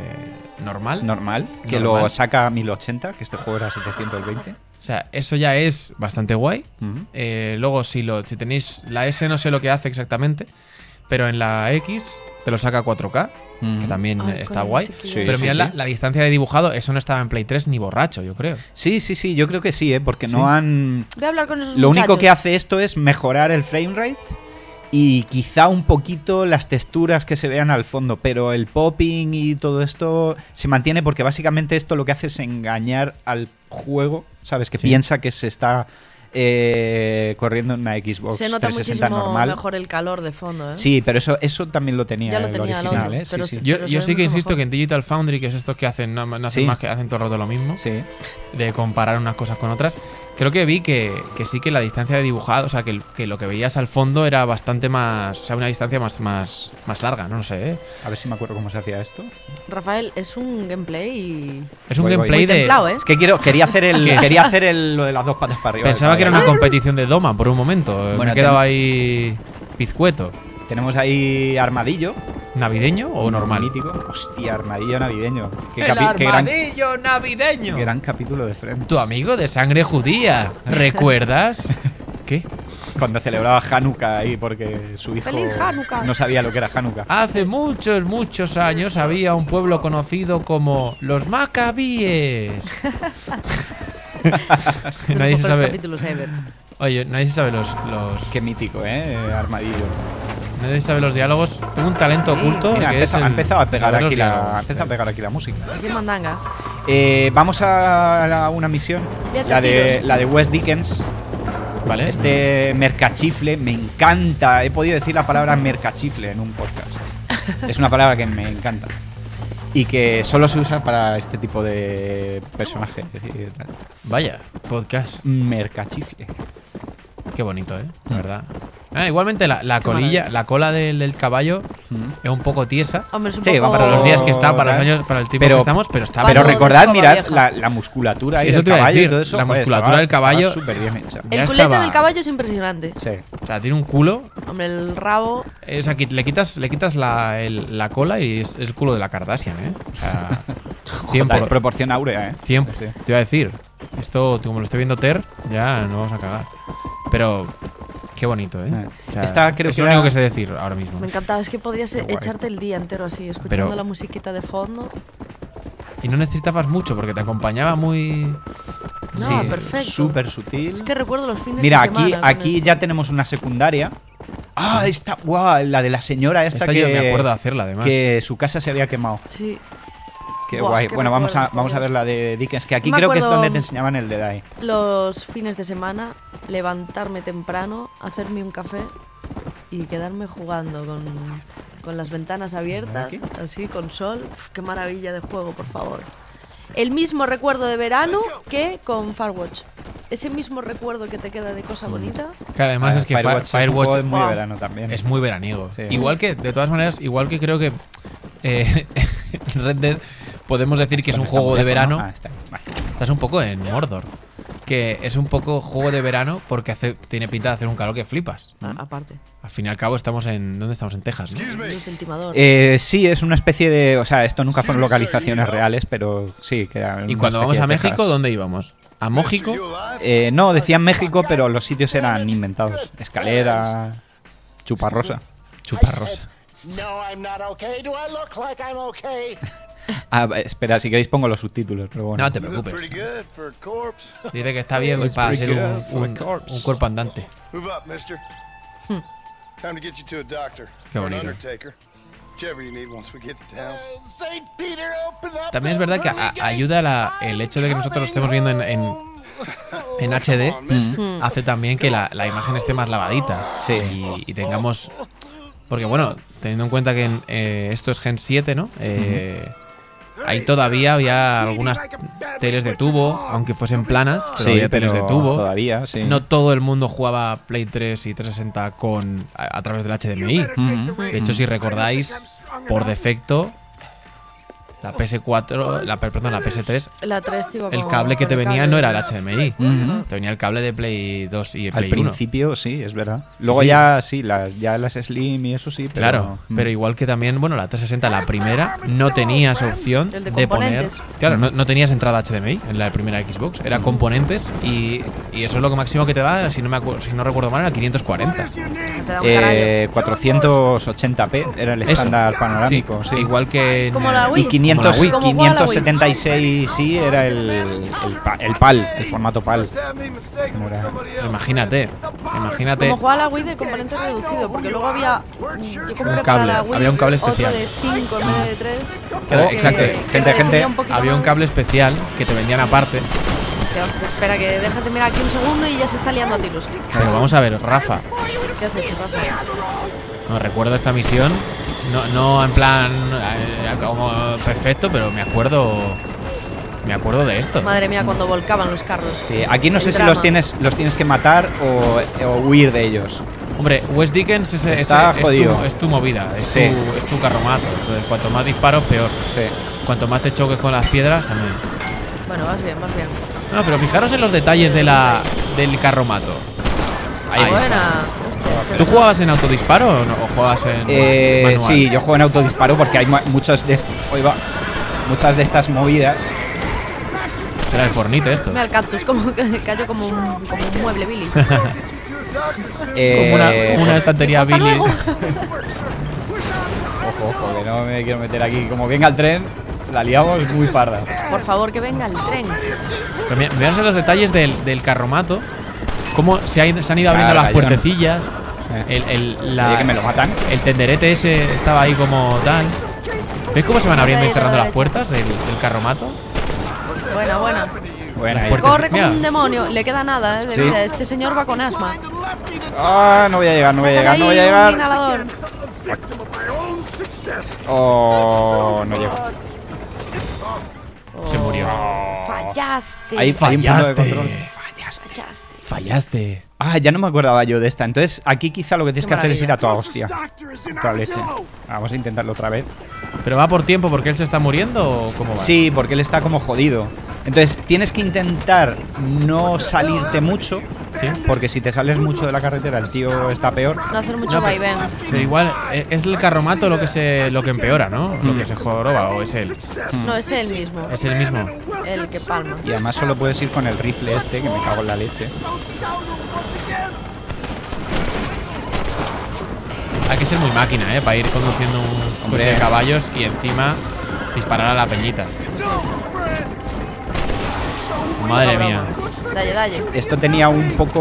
[SPEAKER 3] normal. Normal, que lo saca a 1080, que este juego era 720. O
[SPEAKER 1] sea, eso ya es bastante guay. Eh, luego, si, lo, si tenéis la S, no sé lo que hace exactamente, pero en la X te lo saca a 4K, que también está guay. pero La, distancia de dibujado, eso no estaba en Play 3 ni borracho, yo creo. Sí, sí, sí, yo creo que sí, ¿eh? porque
[SPEAKER 3] no han... Voy a hablar con Lo único que hace esto es mejorar el frame rate y quizá un poquito las texturas que se vean al fondo, pero el popping y todo esto se mantiene porque básicamente esto lo que hace es engañar al juego, ¿sabes? Que piensa que se está eh, corriendo en una Xbox Se nota muchísimo normal. mejor
[SPEAKER 2] el calor de fondo, ¿eh? Sí, pero
[SPEAKER 3] eso, eso también lo tenía, original,
[SPEAKER 1] Yo, sí que insisto que en Digital Foundry, que es estos que hacen, no, hacen más que hacen todo el rato lo mismo, de comparar unas cosas con otras, creo que vi que, sí que la distancia de dibujado, o sea, que, lo que veías al fondo era bastante más, o sea, una distancia más, más, más larga, no, lo sé, ¿eh? A ver si me acuerdo cómo se hacía esto.
[SPEAKER 2] Rafael,
[SPEAKER 4] es un gameplay
[SPEAKER 2] Es un
[SPEAKER 1] gameplay de...
[SPEAKER 3] Es que quiero, quería hacer, el, [LAUGHS] quería hacer lo de las dos patas para arriba. Pensaba que era una ah. competición
[SPEAKER 1] de doma por un momento. Bueno, quedaba
[SPEAKER 3] ahí pizcueto. Tenemos ahí armadillo. ¿Navideño o normal? Hostia, armadillo navideño. armadillo
[SPEAKER 1] navideño!
[SPEAKER 3] Gran capítulo de frente Tu amigo de sangre judía. ¿Recuerdas? [LAUGHS] ¿Qué? Cuando celebraba Hanukkah ahí porque su hijo no sabía lo que era Hanukkah.
[SPEAKER 1] Hace muchos, muchos años había un pueblo conocido como los Macabíes. [LAUGHS] nadie se sabe. capítulos ever. Oye, nadie sabe los, Qué mítico, ¿eh? Armadillo. Nadie sabe los diálogos. Tengo un talento oculto. empezado a pegar aquí la, a pegar
[SPEAKER 3] música. Pues eh, vamos a una misión. La de, la de Wes Dickens. Vale. Este mercachifle, me encanta. He podido decir la palabra mercachifle en un podcast. es una palabra que me encanta y que solo se usa para este tipo de personajes.
[SPEAKER 1] Vaya, podcast.
[SPEAKER 3] Mercachifle. Qué bonito, ¿eh? La verdad. Ah,
[SPEAKER 1] igualmente la, colilla, la cola del, caballo mm. es un poco tiesa. Hombre, es un Sí, para los días que está, para los años, para el tiempo Pero- que estamos, pero está Pero recordad, mirad la, musculatura y eso caballo y todo eso. la musculatura del caballo- El culete del caballo
[SPEAKER 2] es impresionante. Sí.
[SPEAKER 1] O sea, tiene un culo.
[SPEAKER 2] Hombre, el rabo.
[SPEAKER 1] Eh, o sea, le quitas, le quitas la, la cola y es, el culo de la Kardashian, ¿eh? O sea, [LAUGHS] proporción áurea, ¿eh? 100, te iba a decir. Esto, como lo estoy viendo Ter, ya no vamos a cagar. Pero qué bonito, ¿eh? es lo único que sé decir ahora mismo. Me
[SPEAKER 2] encantaba, es que podrías echarte el día entero así, escuchando la musiquita de fondo.
[SPEAKER 3] Y no necesitabas mucho porque te acompañaba muy... No, sí, Súper sutil. Es que
[SPEAKER 2] recuerdo los fines Mira, de semana. Mira, aquí, aquí este. ya
[SPEAKER 3] tenemos una secundaria. Ah, esta, guau, la de la señora esta, esta que. Yo me acuerdo de hacerla, además. Que su casa se había quemado. Sí. Qué guay. bueno, vamos, a, vamos a ver la de Dickens, que aquí creo que es donde te enseñaban el de Dai.
[SPEAKER 2] Los fines de semana, levantarme temprano, hacerme un café y quedarme jugando con, las ventanas abiertas, así, con sol. qué maravilla de juego, por favor. El mismo recuerdo de verano que con Firewatch. Ese mismo recuerdo que te queda de cosa mm. bonita.
[SPEAKER 3] Claro, además es que Firewatch, es, muy verano también. Es muy
[SPEAKER 1] veraniego. Igual que, de todas maneras, igual que creo que eh, [LAUGHS] Red Dead podemos decir que es un juego de verano. Ah, Estás un poco en Mordor. Que es un poco juego de verano porque tiene pinta de hacer un calor que flipas. Ah, aparte. Al fin y al cabo estamos
[SPEAKER 3] en... ¿Dónde estamos? En Texas,
[SPEAKER 4] ¿no?
[SPEAKER 3] Eh, sí, es una especie de... O sea, esto nunca fueron localizaciones reales, pero sí. y cuando vamos a México, ¿dónde íbamos? ¿A México? Eh, no, decían México, pero los sitios eran inventados. Escalera, chuparrosa. Chuparrosa. No, I'm [LAUGHS] Ah, espera, si queréis pongo los subtítulos, pero No te preocupes.
[SPEAKER 1] Dice que está bien [LAUGHS] para ser un, un, cuerpo andante. También es verdad que ayuda el hecho de que nosotros lo estemos viendo en, en, HD, hmm. hmm. hace también que la, imagen esté más lavadita. Sí. Y, tengamos. Porque bueno, teniendo en cuenta que eh, esto es Gen 7, ¿no? Eh, Ahí todavía había algunas teles de tubo, aunque fuesen planas, pero había teles de tubo. Todavía, sí. No todo el mundo jugaba Play 3 y 360 con a, través del HDMI. De hecho, si recordáis, por defecto la PS4, la, perdón, la PS3, la 3, tipo, el cable que te venía no era el HDMI, te venía el cable de Play 2 y Play Al principio
[SPEAKER 3] sí, es verdad. Luego ya sí, ya las Slim y eso sí, Claro, mm. pero
[SPEAKER 1] igual que también, bueno, la 360, la primera, no tenías opción de, poner... Claro, no, tenías entrada HDMI en la primera Xbox, era componentes y, eso es lo máximo que te da, si no, me si no recuerdo mal, era 540. Eh,
[SPEAKER 3] 480p era el estándar panorámico, Igual que... Como la Wii. 500, 576 sí era el, el, el, PAL, el formato PAL. Imagínate, imagínate. Como
[SPEAKER 2] jugaba la Wii de componente reducido, porque luego había mm, un cable, para la había un cable especial. de 5 en de 3. exacto, gente, gente, había
[SPEAKER 1] un cable especial que te vendían aparte.
[SPEAKER 2] espera, que dejas de mirar aquí un segundo y ya se está liando a tiros. Pero vamos
[SPEAKER 1] a ver, Rafa. ¿Qué has hecho, Rafa? No recuerdo esta misión no, no en plan eh, perfecto, pero me
[SPEAKER 3] acuerdo me acuerdo de esto. Madre mía, cuando
[SPEAKER 2] volcaban los carros. Sí,
[SPEAKER 3] aquí no sé si los tienes, los tienes que matar o, huir de ellos. Hombre, Wes Dickens es, Tu, movida, es, tu,
[SPEAKER 1] es tu carromato. Entonces, cuanto más disparos, peor. Cuanto más te choques con las piedras, también.
[SPEAKER 2] Bueno, vas bien, vas bien.
[SPEAKER 1] No, pero fijaros en los detalles de la,
[SPEAKER 3] del carromato. ¿Tú jugabas en autodisparo o, no? en.? Eh, sí, yo juego en autodisparo porque hay muchas de estas movidas. Será el fornite esto. Mira
[SPEAKER 2] el cactus, como que cayó como un,
[SPEAKER 3] mueble, Billy. [LAUGHS] Eh, como una, estantería Billy. ojo, ojo, que no me quiero meter aquí. Como venga el tren, la liamos muy parda.
[SPEAKER 2] Por favor, que venga el tren.
[SPEAKER 3] los detalles del, del carromato.
[SPEAKER 1] Cómo se, han ido abriendo las puertecillas. Eh. El, el, la, que me lo matan. el tenderete ese estaba ahí como tal. ¿Ves cómo se van abriendo y cerrando las puertas del,
[SPEAKER 3] del carromato?
[SPEAKER 4] Buena,
[SPEAKER 2] buena.
[SPEAKER 3] Corre como un
[SPEAKER 2] demonio, le queda nada ¿eh? de Este señor va con asma.
[SPEAKER 3] Ah, no voy a llegar, no voy a llegar, no voy a llegar. Oh, no llegó se murió. Oh, fallaste. Ahí fallaste. Fallaste. fallaste. Fallaste. Ah, ya no me acordaba yo de esta. Entonces, aquí quizá lo que tienes que hacer es ir a toda hostia. leche. Vamos a intentarlo otra vez. ¿Pero va por tiempo porque él se está muriendo o cómo va? Sí, porque él está como jodido. Entonces, tienes que intentar no salirte mucho. ¿Sí? Porque si te sales mucho de la carretera, el tío está peor.
[SPEAKER 2] No hacer mucho y vaivén.
[SPEAKER 3] Pero
[SPEAKER 1] igual, eh, es el carromato lo que se lo que empeora, ¿no? Lo que mm. se joroba, o es él. No, es
[SPEAKER 2] él mismo. Es el mismo. El que palma.
[SPEAKER 3] Y además solo puedes ir con el rifle este, que me cago en la leche. Hay
[SPEAKER 1] que ser muy máquina, ¿eh? Para ir conduciendo un Hombre. de caballos y encima disparar a la peñita. Madre mía.
[SPEAKER 3] Esto tenía un poco...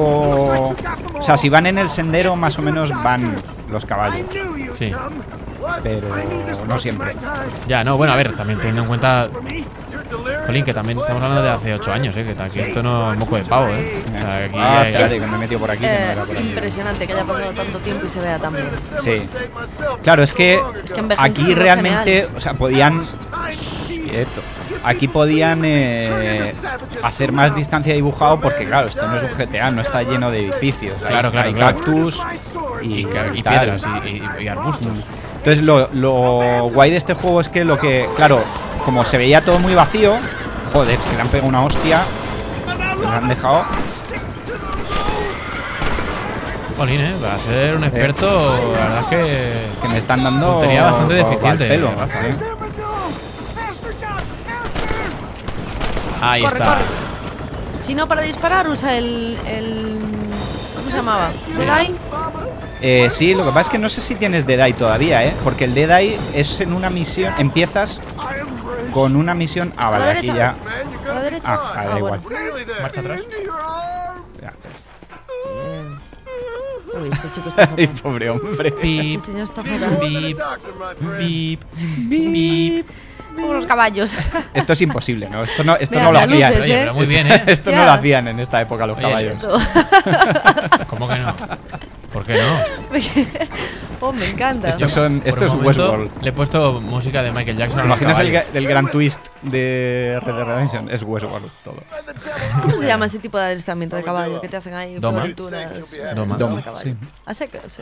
[SPEAKER 3] O sea, si van en el sendero, más o menos van los caballos. Sí. Pero no siempre.
[SPEAKER 1] Ya, no, bueno, a ver, también teniendo en cuenta Colin, que también estamos hablando de hace 8 años, ¿eh? Que aquí esto no es moco de pavo, ¿eh?
[SPEAKER 3] Aquí me por aquí.
[SPEAKER 2] impresionante que haya pasado tanto tiempo y se vea tan bien. Sí.
[SPEAKER 3] Claro, es que, aquí realmente, o sea, podían... Quieto. Aquí podían eh, hacer más distancia dibujado porque, claro, esto no es un GTA, no está lleno de edificios. Claro, hay, claro, hay cactus y, y, y arbustos. Entonces, lo, lo guay de este juego es que lo que, claro, como se veía todo muy vacío Joder, que le han pegado una hostia lo han dejado
[SPEAKER 1] Jolín, ¿eh? Va a ser un experto La verdad es
[SPEAKER 3] que... Que me están dando... Tenía bastante deficiente pelo, eh, eh. Ahí está
[SPEAKER 2] Si no, para disparar usa el... el ¿Cómo se llamaba? ¿Jedi? Sí.
[SPEAKER 3] Eh, sí, lo que pasa es que no sé si tienes Eye todavía, ¿eh? Porque el Eye es en una misión... Empiezas con una misión. Ah, vale, aquí ya. A la derecha. Ah, ah da ah, igual. Marcha atrás. Uy, este chico está [LAUGHS] pobre hombre. El
[SPEAKER 1] este señor está
[SPEAKER 2] fatal.
[SPEAKER 3] Beep. Beep. Beep.
[SPEAKER 2] Como los caballos.
[SPEAKER 3] [LAUGHS] Esto es imposible, ¿no? Esto no, esto no lo hacían. pero muy bien, ¿eh? [LAUGHS] esto no lo hacían en esta época los caballos. ¿Cómo que no? ¿Por qué no? Oh, me encanta. Esto, son, esto es Westworld. Le he
[SPEAKER 1] puesto música de Michael Jackson. ¿Te imaginas el, gran
[SPEAKER 3] twist de Red Dead Redemption? Es Westworld todo. ¿Cómo se
[SPEAKER 2] llama ese tipo de adiestramiento de caballo que te hacen ahí? Doma. Doma.
[SPEAKER 3] doma. sí.
[SPEAKER 2] Ah,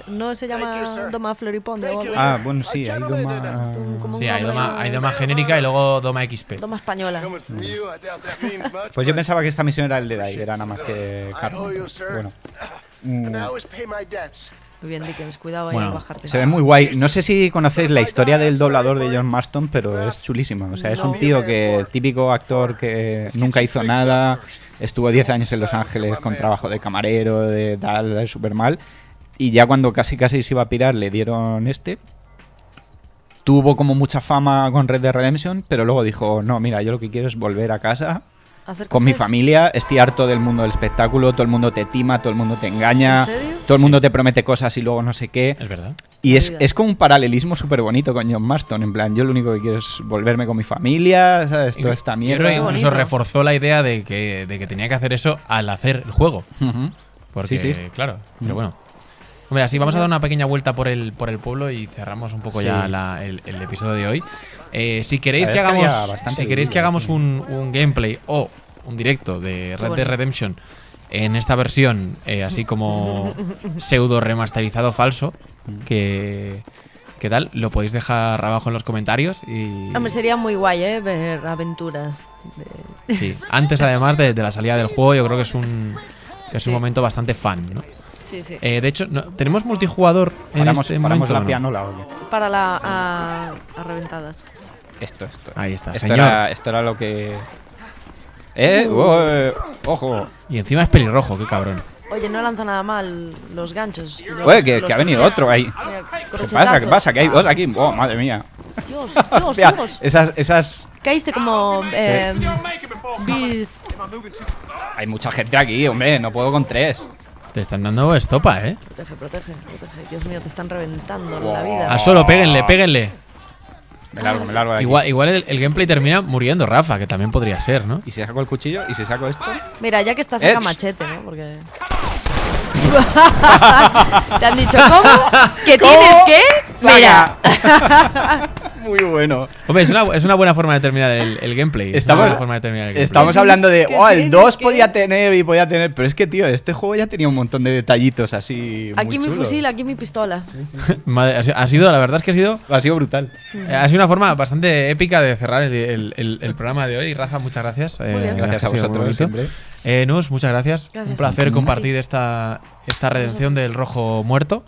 [SPEAKER 2] ¿No se llama Doma floripond. Ah,
[SPEAKER 3] bueno, sí, hay Doma. Sí, hay doma, genérica y
[SPEAKER 1] luego Doma XP.
[SPEAKER 3] Doma española. Pues yo pensaba que esta misión era el de Dai, era nada más que Carmen. Bueno
[SPEAKER 2] cuidado bajarte. Se ve muy guay.
[SPEAKER 3] No sé si conocéis la historia del doblador de John Marston, pero es chulísimo, O sea, es un tío que, típico actor que nunca hizo nada, estuvo 10 años en Los Ángeles con trabajo de camarero, de tal, de super mal. Y ya cuando casi casi se iba a pirar, le dieron este. Tuvo como mucha fama con Red de Redemption, pero luego dijo, no, mira, yo lo que quiero es volver a casa con mi familia estoy harto del mundo del espectáculo, todo el mundo te tima, todo el mundo te engaña, todo el mundo te promete cosas y luego no sé qué. Es verdad. Y es, es como un paralelismo súper bonito con John Marston. En plan, yo lo único que quiero es volverme con mi familia, ¿sabes? Toda esta mierda. reforzó
[SPEAKER 1] la idea de que, de que, tenía que hacer eso al hacer el juego.
[SPEAKER 3] Porque, sí, sí. claro, pero bueno. Hombre, así vamos a dar una
[SPEAKER 1] pequeña vuelta por el, por el pueblo y cerramos un poco ya el, el episodio de hoy. Eh, si queréis que hagamos, si queréis que hagamos un, gameplay o un directo de Red Dead Redemption en esta versión, eh, así como [LAUGHS] pseudo remasterizado falso, mm. que ¿Qué tal? Lo podéis dejar abajo en los comentarios y...
[SPEAKER 2] sería muy guay, eh, Ver aventuras. Sí,
[SPEAKER 1] antes además de, la salida del juego yo creo que es un, es un momento bastante fan, ¿no? de hecho, ¿tenemos multijugador en este la
[SPEAKER 2] Para la, reventadas.
[SPEAKER 3] Esto, esto. Ahí está, esto señor. Era, esto era lo que... ¡Eh! ¡Ojo!
[SPEAKER 1] Y encima es pelirrojo, qué
[SPEAKER 3] cabrón.
[SPEAKER 2] Oye, no lanza nada mal los ganchos. Oye, que, ha venido otro ahí. ¿Qué pasa? ¿Qué pasa?
[SPEAKER 3] Que hay dos aquí. ¡Oh, madre mía!
[SPEAKER 2] Dios, [LAUGHS] Dios, o Esas, esas... Caíste como... Eh, eh.
[SPEAKER 3] Hay mucha gente aquí, hombre. No puedo con tres. Te están dando estopa, ¿eh?
[SPEAKER 2] Protege, protege, protege. Dios mío, te están reventando
[SPEAKER 1] la vida. Ah, solo, péguenle, péguenle. Me largo, me largo de aquí. Igual, igual el, gameplay termina muriendo Rafa, que también podría ser, ¿no? Y si saco el cuchillo y si saco esto. Mira, ya que estás saca
[SPEAKER 2] machete, ¿no? Porque.
[SPEAKER 4] [LAUGHS] Te han dicho, ¿cómo? ¿Que [LAUGHS] tienes qué? Mira.
[SPEAKER 1] [LAUGHS] Muy bueno. Hombre, es una, es una, buena forma de terminar el, el gameplay. Estamos, forma de terminar el gameplay. estamos hablando de, oh, el 2
[SPEAKER 3] podía tener y podía tener, pero es que, tío, este juego ya tenía un montón de detallitos así. Aquí mi fusil,
[SPEAKER 2] aquí mi pistola.
[SPEAKER 3] [LAUGHS]
[SPEAKER 1] ha sido, la verdad es que ha sido. Ha sido brutal. Eh, ha sido una forma bastante épica de cerrar el, el programa de hoy. Rafa, muchas gracias. Eh, gracias a vosotros siempre. Eh, muchas gracias. gracias. Un placer compartir esta, esta redención del rojo muerto.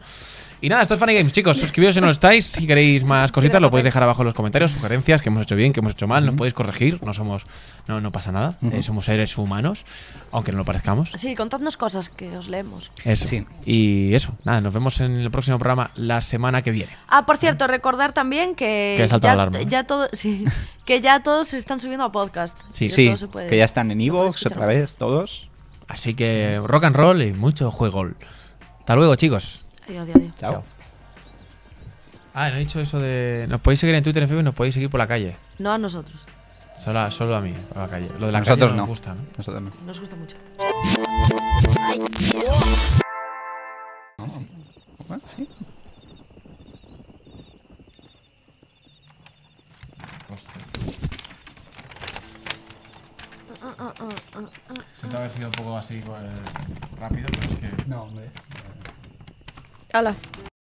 [SPEAKER 1] Y nada, esto es Funny Games, chicos. Suscribiros si no lo estáis. Si queréis más cositas, lo podéis dejar abajo en los comentarios. Sugerencias que hemos hecho bien, que hemos hecho mal. No podéis corregir. No somos. No, no pasa nada. Eh, somos seres humanos, aunque no lo parezcamos.
[SPEAKER 2] Sí, contadnos cosas que os leemos.
[SPEAKER 1] Eso. Y eso. Nada, nos vemos en el próximo programa la semana que
[SPEAKER 3] viene.
[SPEAKER 2] Ah, por cierto, recordar también que. Que ya, ¿eh? Ya todo, [LAUGHS] que ya todos se están subiendo a podcast. Sí, sí, que ya
[SPEAKER 3] están en Evox otra vez, todos. Así que
[SPEAKER 1] rock and roll y mucho juego. Hasta luego, chicos.
[SPEAKER 2] Adiós, adiós, adiós. Chao.
[SPEAKER 1] Ah, no he dicho eso de. Nos podéis seguir en Twitter, en Facebook, nos podéis seguir por la calle. No a nosotros. Solo a, solo a mí, por la calle. Lo de la Nosotros calle no, Nos gusta, ¿no? Nosotros no.
[SPEAKER 4] Nos gusta mucho. No. Ah, sí. Bueno, ah, sí. Ah,
[SPEAKER 1] Siento
[SPEAKER 3] haber sido un poco así pues, rápido, pero es que. No, hombre.
[SPEAKER 2] 好了。